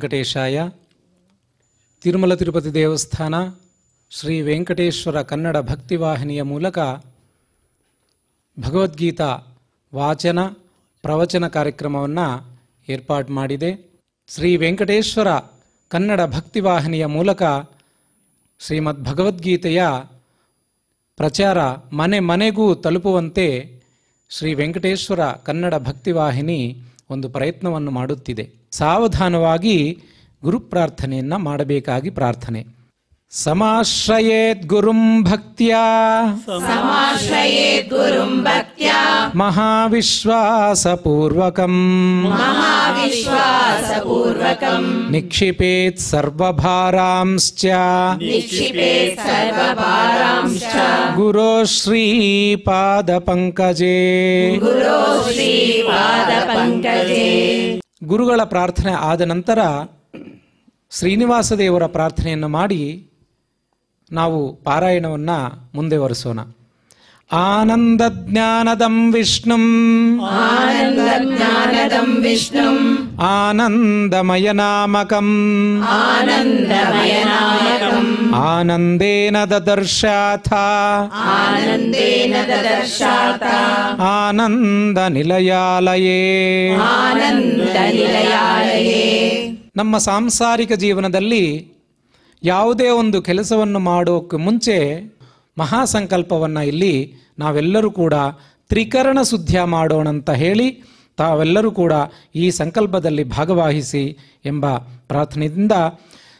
ವೆಂಕಟೇಶಾಯ ತಿರುಮಲ ತಿರುಪತಿ ದೇವಸ್ಥಾನ ಶ್ರೀ ವೆಂಕಟೇಶ್ವರ ಕನ್ನಡ ಭಕ್ತಿವಾಹಿನಿಯ ಮೂಲಕ ಭಗವದ್ಗೀತಾ ವಾಚನ ಪ್ರವಚನ ಕಾರ್ಯಕ್ರಮವನ್ನು ಏರ್ಪಾಡು ಮಾಡಿದೆ ಶ್ರೀ ವೆಂಕಟೇಶ್ವರ ಕನ್ನಡ ಭಕ್ತಿವಾಹಿನಿಯ ಮೂಲಕ ಶ್ರೀಮದ್ ಭಗವದ್ಗೀತೆಯ ಪ್ರಚಾರ ಮನೆ ಮನೆಗೂ ತಲುಪುವಂತೆ ಶ್ರೀ ವೆಂಕಟೇಶ್ವರ ಕನ್ನಡ ಭಕ್ತಿವಾಹಿನಿ ಒಂದು ಪ್ರಯತ್ನವನ್ನು ಮಾಡುತ್ತಿದೆ सावधानवागी गुरुप्रार्थनयन्डागागि प्रार्थने समाश्रयेत् गुरुम् भक्त्याम् महाविश्वासपूर्वकम् निक्षिपेत् सर्वभारांश्च गुरोश्रीपादपङ्कजेङ्कजे ಗುರುಗಳ ಪ್ರಾರ್ಥನೆ ಆದ ನಂತರ ಶ್ರೀನಿವಾಸ ದೇವರ ಪ್ರಾರ್ಥನೆಯನ್ನು ಮಾಡಿ ನಾವು ಪಾರಾಯಣವನ್ನು ಮುಂದೆ ಒರೆಸೋಣ ಆನಂದ ಜ್ಞಾನದಂ ವಿಷ್ಣುಂ ಆನಂದಜ್ಞಾನದಂ ವಿಷ್ಣುಂ ಆನಂದಮಯ ನಾಮಕಂ ಆನಂದಮಯ ಆನಂದೇನ ದರ್ಶಾಥ ಆನಂದ ನಿಲಯಾಲಯೇ ಆನಂದ ನಿಲಯಾಲಯೇ ನಮ್ಮ ಸಾಂಸಾರಿಕ ಜೀವನದಲ್ಲಿ ಯಾವುದೇ ಒಂದು ಕೆಲಸವನ್ನು ಮಾಡೋಕ್ಕೆ ಮುಂಚೆ ಮಹಾಸಂಕಲ್ಪವನ್ನು ಇಲ್ಲಿ ನಾವೆಲ್ಲರೂ ಕೂಡ ತ್ರಿಕರಣ ಶುದ್ಧ ಮಾಡೋಣ ಅಂತ ಹೇಳಿ ತಾವೆಲ್ಲರೂ ಕೂಡ ಈ ಸಂಕಲ್ಪದಲ್ಲಿ ಭಾಗವಹಿಸಿ ಎಂಬ ಪ್ರಾರ್ಥನೆಯಿಂದ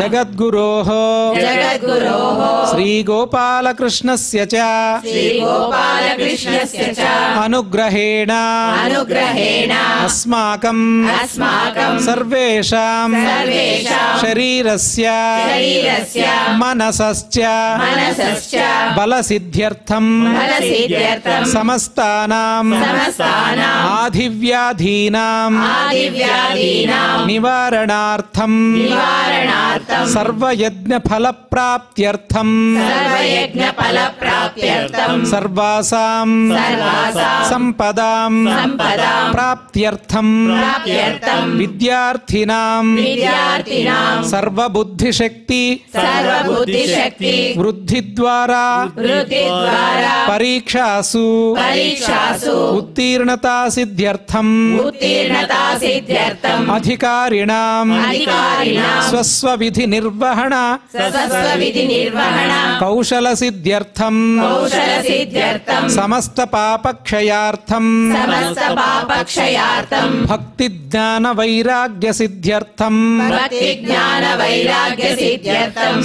जगद्गुरोः जगद्गुरोः श्रीगोपालकृष्णस्य च श्रीगोपालकृष्णस्य च अनुग्रहेण अनुग्रहेण अस्माकम् अस्माकं सर्वेषां शरीरस्य शरीरस्य मनसश्च मनसश्च निवारण సర్వయజ్ఞ ఫల ప్రాప్త్యర్థం సర్వయజ్ఞ ఫల ప్రాప్త్యర్థం సర్వాసాం సంపదాం సంపదాం ప్రాప్త్యర్థం ప్రాప్త్యర్థం విద్యార్థినాం విద్యార్థినాం సర్వబుద్ధి శక్తి సర్వబుద్ధి శక్తి వృద్ధి ద్వారా వృద్ధి ద్వారా పరీక్షాసు పరీక్షాసు ఉత్తీర్ణతా సిద్ధ్యర్థం ఉత్తీర్ణతా సిద్ధ్యర్థం అధికారిణాం అధికారిణాం सस्व विधि निर्वहण कौशल सिद्ध्यर्थ समस्त पाप क्षया भक्ति ज्ञान वैराग्य सिद्ध्यर्थ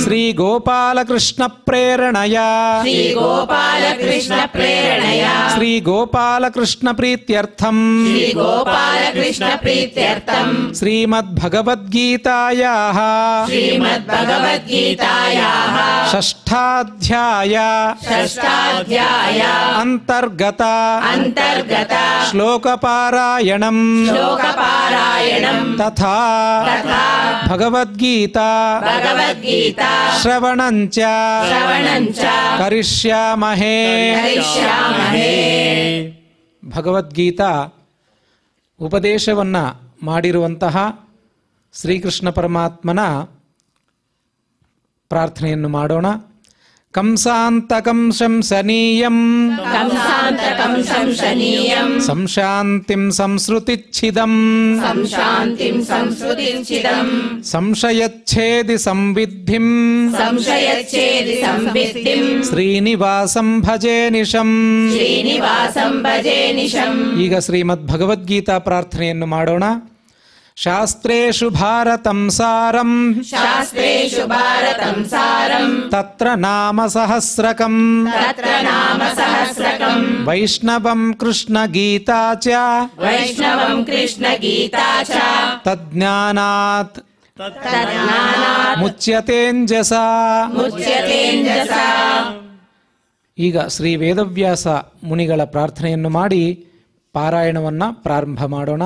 श्री गोपाल कृष्ण प्रेरणया श्री गोपाल कृष्ण प्रेरणा श्री गोपाल कृष्ण प्रीत्यर्थम श्री गोपाल कृष्ण प्रीत्यर्थम श्रीमद् श्रीमद् गीतायाः श्रीमद्भगवद्गीतायाः गीतायाः षष्ठाध्याय षष्ठाध्याय अंतर्गत अंतर्गत श्लोक पारायणम श्लोक पारायणम तथा तथा गीता भगवद्गीता गीता श्रवणं च श्रवणं च करिष्यामहे करिष्यामहे ಭಗವದ್ಗೀತಾ ಉಪದೇಶವನ್ನು ಮಾಡಿರುವಂತಹ ಶ್ರೀಕೃಷ್ಣ ಪರಮಾತ್ಮನ ಪ್ರಾರ್ಥನೆಯನ್ನು ಮಾಡೋಣ कंसान्त कं शंसनीयम् संशान्तिं संस्कृतिच्छिदम् संशयच्छेदि संविद्धिम् श्रीनिवासं भजे निशम् श्रीनिवासम् इग श्रीमद्भगवद्गीता प्रार्थनयन्डोण ಶಾಸ್ತ್ರು ಭಾರತಂ ಸಾರಂ ಶಾಸ್ತ್ರು ಭಾರತಂ ಸಾರಂ ತತ್ರ ನಾಮ ಸಹಸ್ರಕಂ ತತ್ರ ನಾಮ ಸಹಸ್ರಕಂ ವೈಷ್ಣವಂ ಕೃಷ್ಣ ಗೀತಾ ಚ ವೈಷ್ಣವಂ ಕೃಷ್ಣ ಗೀತಾ ಚ ತಜ್ಞಾನಾತ್ ಮುಚ್ಯತೆಂಜಸಾ ಮುಚ್ಯತೆಂಜಸಾ ಈಗ ಶ್ರೀ ವೇದವ್ಯಾಸ ಮುನಿಗಳ ಪ್ರಾರ್ಥನೆಯನ್ನು ಮಾಡಿ ಪಾರಾಯಣವನ್ನು ಪ್ರಾರಂಭ ಮಾಡೋಣ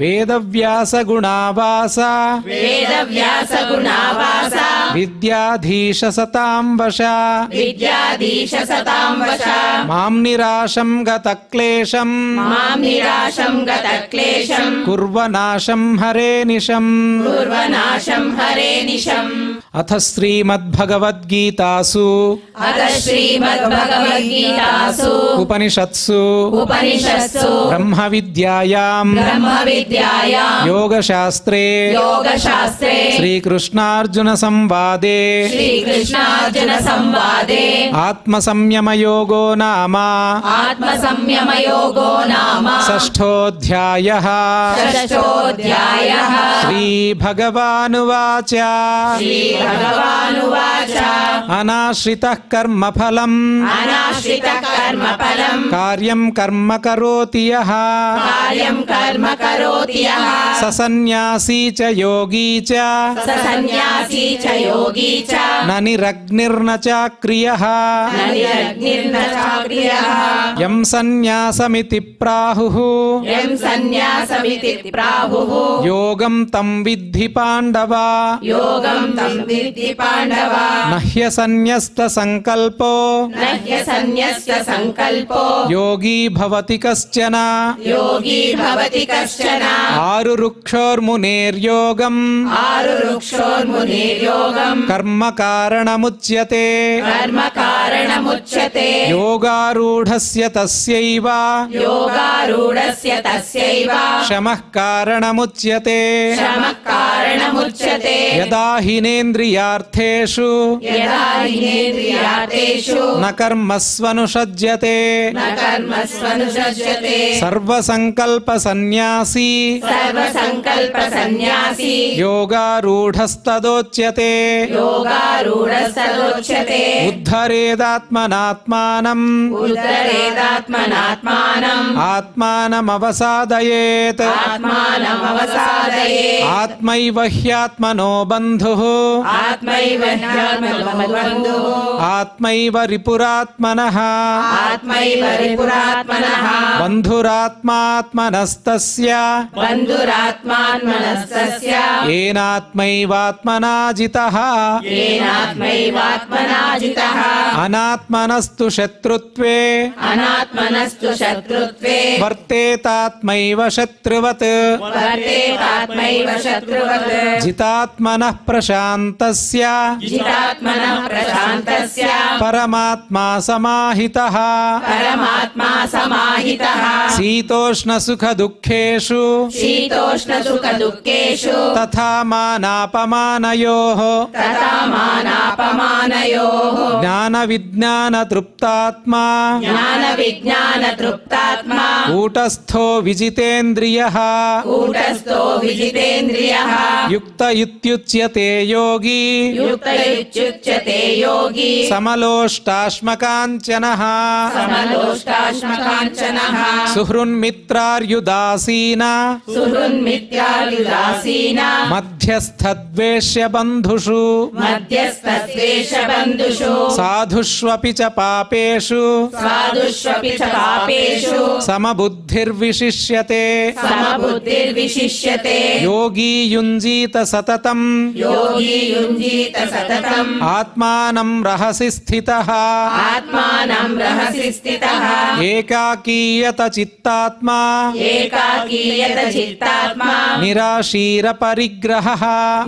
वेदव्यासगुणावास वेदव्यासगुणावास गतक्लेशं मां निराशं गतक्लेशं कुर्वनाशं हरे निशम् अथ श्रीमद्भगवद्गीतासु श्रीमद्भगवद्गीतासु उपनिषत्सु उपनिषत्सु ब्रह्मविद्यायाम् विद्यायाम् योगशास्त्रे योगशास्त्रे संवादे आत्मसंयम योगो नाम आत्मसंयम योगो नाम षष्ठोऽध्यायः षष्ठोऽध्यायः श्रीभगवानुवाच श्रीभगवानुवाच अनाश्रितः कर्मफलम् अनाश्रितः कर्मफलम् कार्यं कर्म करोति यः कार्यं कर्म करो ससन्न्यासी च योगी च सन्न्यासी च योगी न निरग्निर्न च क्रियः यंसन्न्यासमिति प्राहुः प्राहुः योगं तं विद्धि पाण्डवा योगम् न ह्यसन्न्यस्तसङ्कल्पोन्य योगी भवति कश्चन योगी भवति कर्म कारणमुच्यते कर्मकारणमुच्यते कर्मकारणमुच्यते योगारूढस्य तस्यैव योगारूढस्य तस्यैव शमः कारणमुच्यते मुच्यते यदा हीनेन्द्रियार्थेषु यदा हीनेन्द्रियार्थेषु न कर्मस्वनुषज्यते न कर्मस्वनुषज्यते योगारूढस्तदोच्यते योगारूढस्तदोच्यते उद्धरेदात्मनात्मानम् उद्धरेदात्मनात्मानम् आत्मानमवसादयेत् आत्मानमवसादयेत् आत्मैव ह्या ह्यात्मनो बंधु आत्म रिपुरात्मनः बन्धुरात्मात्मनस्तस्य येनात्मैवात्मना अनात्मनस्तु शत्रुत्वे अनात्मनस्तु शत्रुत्वे वर्तेतात्मैव शत्रुवत् वर्तेतात्मैव शत्रुवत् जितात्मनः प्रशान्तस्य परमात्मा समाहितः शीतोष्णसुखदुःखेषु तथा मानापमानयोः ज्ञानविज्ञानतृप्तात्मा ज्ञानविज्ञानतृप्तात्मा ऊटस्थो विजितेन्द्रियः इत्युच्यते योगी युक्त योगी समलोष्टाश्मकाञ्चनः समलोष्टाश्मकाञ्चनः सुहृन्मित्रार्युदासीना सुहृन्मित्रार्युदासीना मध्यस्थद्वेष्यबन्धुषु मध्यस्थद्वेष्यबन्धुषु साधुष्वपि च पापेषु साधुष्वपि च पापेषु समबुद्धिर्विशिष्यते समबुद्धिर्विशिष्यते योगी युञ्जीत सततम् योगी युञ्जीत सततम् आत्मानं रहसि स्थितः आत्मानं रहसि स्थितः एकाकीयत चित्तात्मा एकाकीयत चित्तात्मा निराशीर परिग्रहः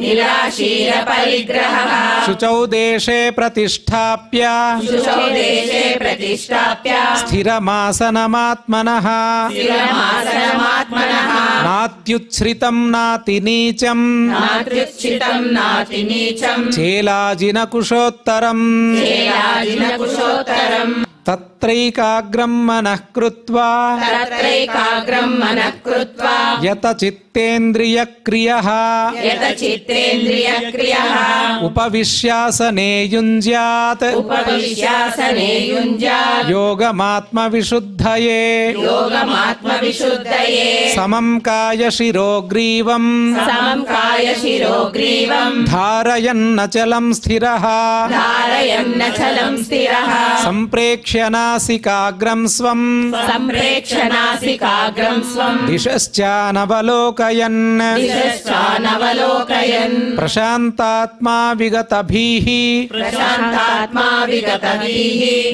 निराशीर परिग्रहः शुचौ देशे प्रतिष्ठाप्य शुचौ देशे प्रतिष्ठाप्य स्थिरमासनमात्मनः स्थिरमासनमात्मनः नात्युच्छ्रितं नाति नातिनीचं नात्युच्छ्रितं नाति नातिनीचं चेलाजिनकुशोत्तरम् चेलाजिनकुशोत्तरम् तत्रैकाग्रं मनः कृत्वा तत्रैकाग्रं मनः कृत्वा यत चित्तेन्द्रियक्रियः यत चित्तेन्द्रियक्रियः उपविश्यासने युञ्ज्यात् उपविश्यासने युञ्ज्यात् योगमात्मविशुद्धये योगमात्मविशुद्धये समं कायशिरो ग्रीवं समं कायशिरो ग्रीवं धारयन्नचलं स्थिरः धारयन्नचलं स्थिरः सम्प्रेक्ष नासिकाग्रम् स्वम् दिशश्चानवलोकयन् प्रशान्तात्मा विगतभिः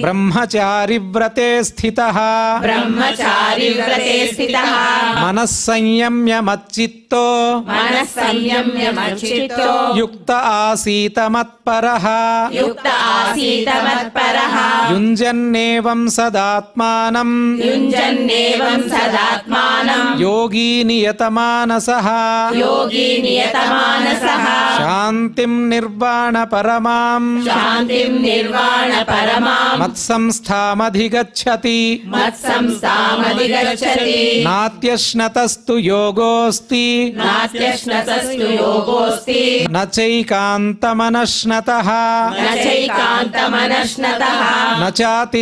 ब्रह्मचारिव्रते स्थितः ब्रह्मचारिव्रते स्थितः मनः संयम्य मच्चित्तो युक्त युक्त आसीतमत्परः युञ्जन् युञ्जन्नेवं सदात्मानम् युञ्जन्नेवं सदात्मानम् योगी नियतमानसः योगी नियतमानसः शान्तिं निर्वाणपरमाम् शान्तिं निर्वाणपरमाम् मत्संस्थामधिगच्छति मत्संस्थामधिगच्छति नात्यश्नतस्तु योगोऽस्ति नात्यश्नतस्तु योगोऽस्ति न चैकान्तमनश्नतः न चैकान्तमनश्नतः न चाति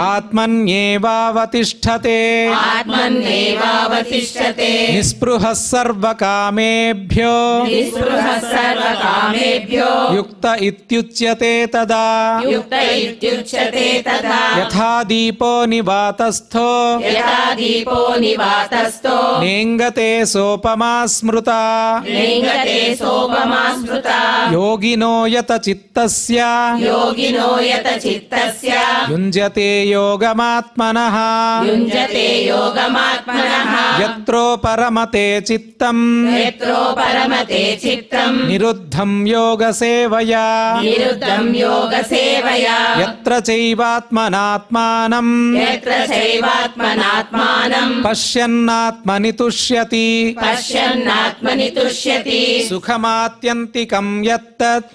आत्मन्येवावतिष्ठते आत्मन्येवावतिष्ठते निःस्पृहः सर्वकामेभ्यो निःस्पृहः सर्वकामेभ्यो युक्त इत्युच्यते तदा युक्त इत्युच्यते तदा यथा दीपो निवातस्थो यथा दीपो निवातस्थो नेङ्गते सोपमा स्मृता नेङ्गते सोपमा स्मृता योगिनो यत चित्तस्य योगिनो चित्तस्य युञ्जते योगमात्मनः युञ्जते योगमात्मनः यत्रो परमते चित्तम् परमते चित्तम् निरुद्धम् योगसेवया निरुद्धम् योगसेवया यत्र चैवात्मनात्मानम् यत्र चैवात्मनात्मानम् पश्यन्नात्मनि तुष्यति पश्यन्नात्मनि तुष्यति सुखमात्यन्तिकम् यत्तत्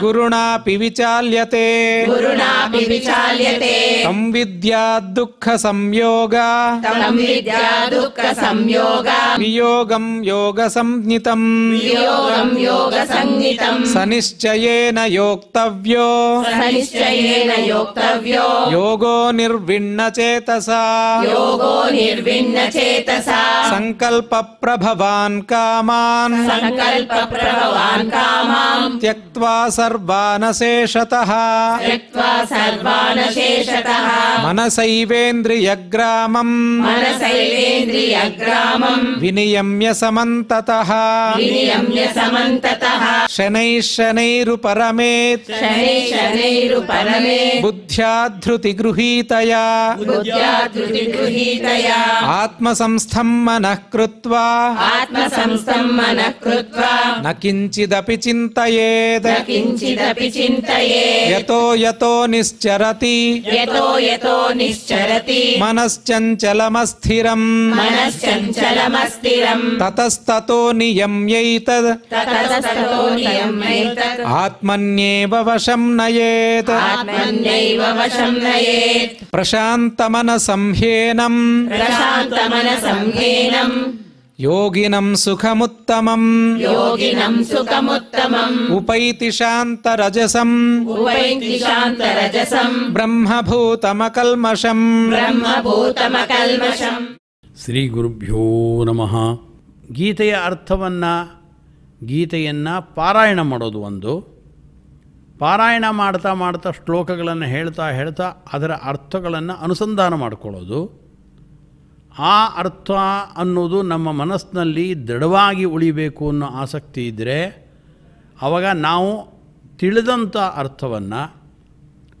गुरुणापि विचाल्यते गुरुणा संविद्या दुःखसंयोग्या योगसंज्ञनिश्चयेन योक्तव्यो सनिश्चयेन योक्तव्यो योगो चेतसा योगो चेतसा सङ्कल्पप्रभवान् कामान् सङ्कल्पप्रभवान् कामान् त्यक्त्वा सर्वानशेषतः सर्वानशेषतः मनसैवेन्द्रियग्रामम् विनियम्य समन्ततः शनैः शनैरुपरमेत् शनैः शनैरुत् बुद्ध्या धृतिगृहीतया आत्मसंस्थं मनः कृत्वा न किञ्चिदपि चिन्तयेत् किञ्चिदपि निश्चरति यतो यतो मनश्चञ्चलमस्थिरम् ततस्ततो नियम्यैत आत्मन्येव वशं वशम् नयेत्मशम् प्रशान्तमनसंह्येनम् योगिनम् सुखमुत्तमम् सुखमुत्तमम् उपैति शान्तरजसम् उपैति शान्तरजसम् ब्रह्मभूतमकल्मषम् श्रीगुरुभ्यो नमः गीतया अर्थवन्ना ಗೀತೆಯನ್ನು ಪಾರಾಯಣ ಮಾಡೋದು ಒಂದು ಪಾರಾಯಣ ಮಾಡ್ತಾ ಮಾಡ್ತಾ ಶ್ಲೋಕಗಳನ್ನು ಹೇಳ್ತಾ ಹೇಳ್ತಾ ಅದರ ಅರ್ಥಗಳನ್ನು ಅನುಸಂಧಾನ ಮಾಡಿಕೊಳ್ಳೋದು ಆ ಅರ್ಥ ಅನ್ನೋದು ನಮ್ಮ ಮನಸ್ಸಿನಲ್ಲಿ ದೃಢವಾಗಿ ಉಳಿಬೇಕು ಅನ್ನೋ ಆಸಕ್ತಿ ಇದ್ದರೆ ಆವಾಗ ನಾವು ತಿಳಿದಂಥ ಅರ್ಥವನ್ನು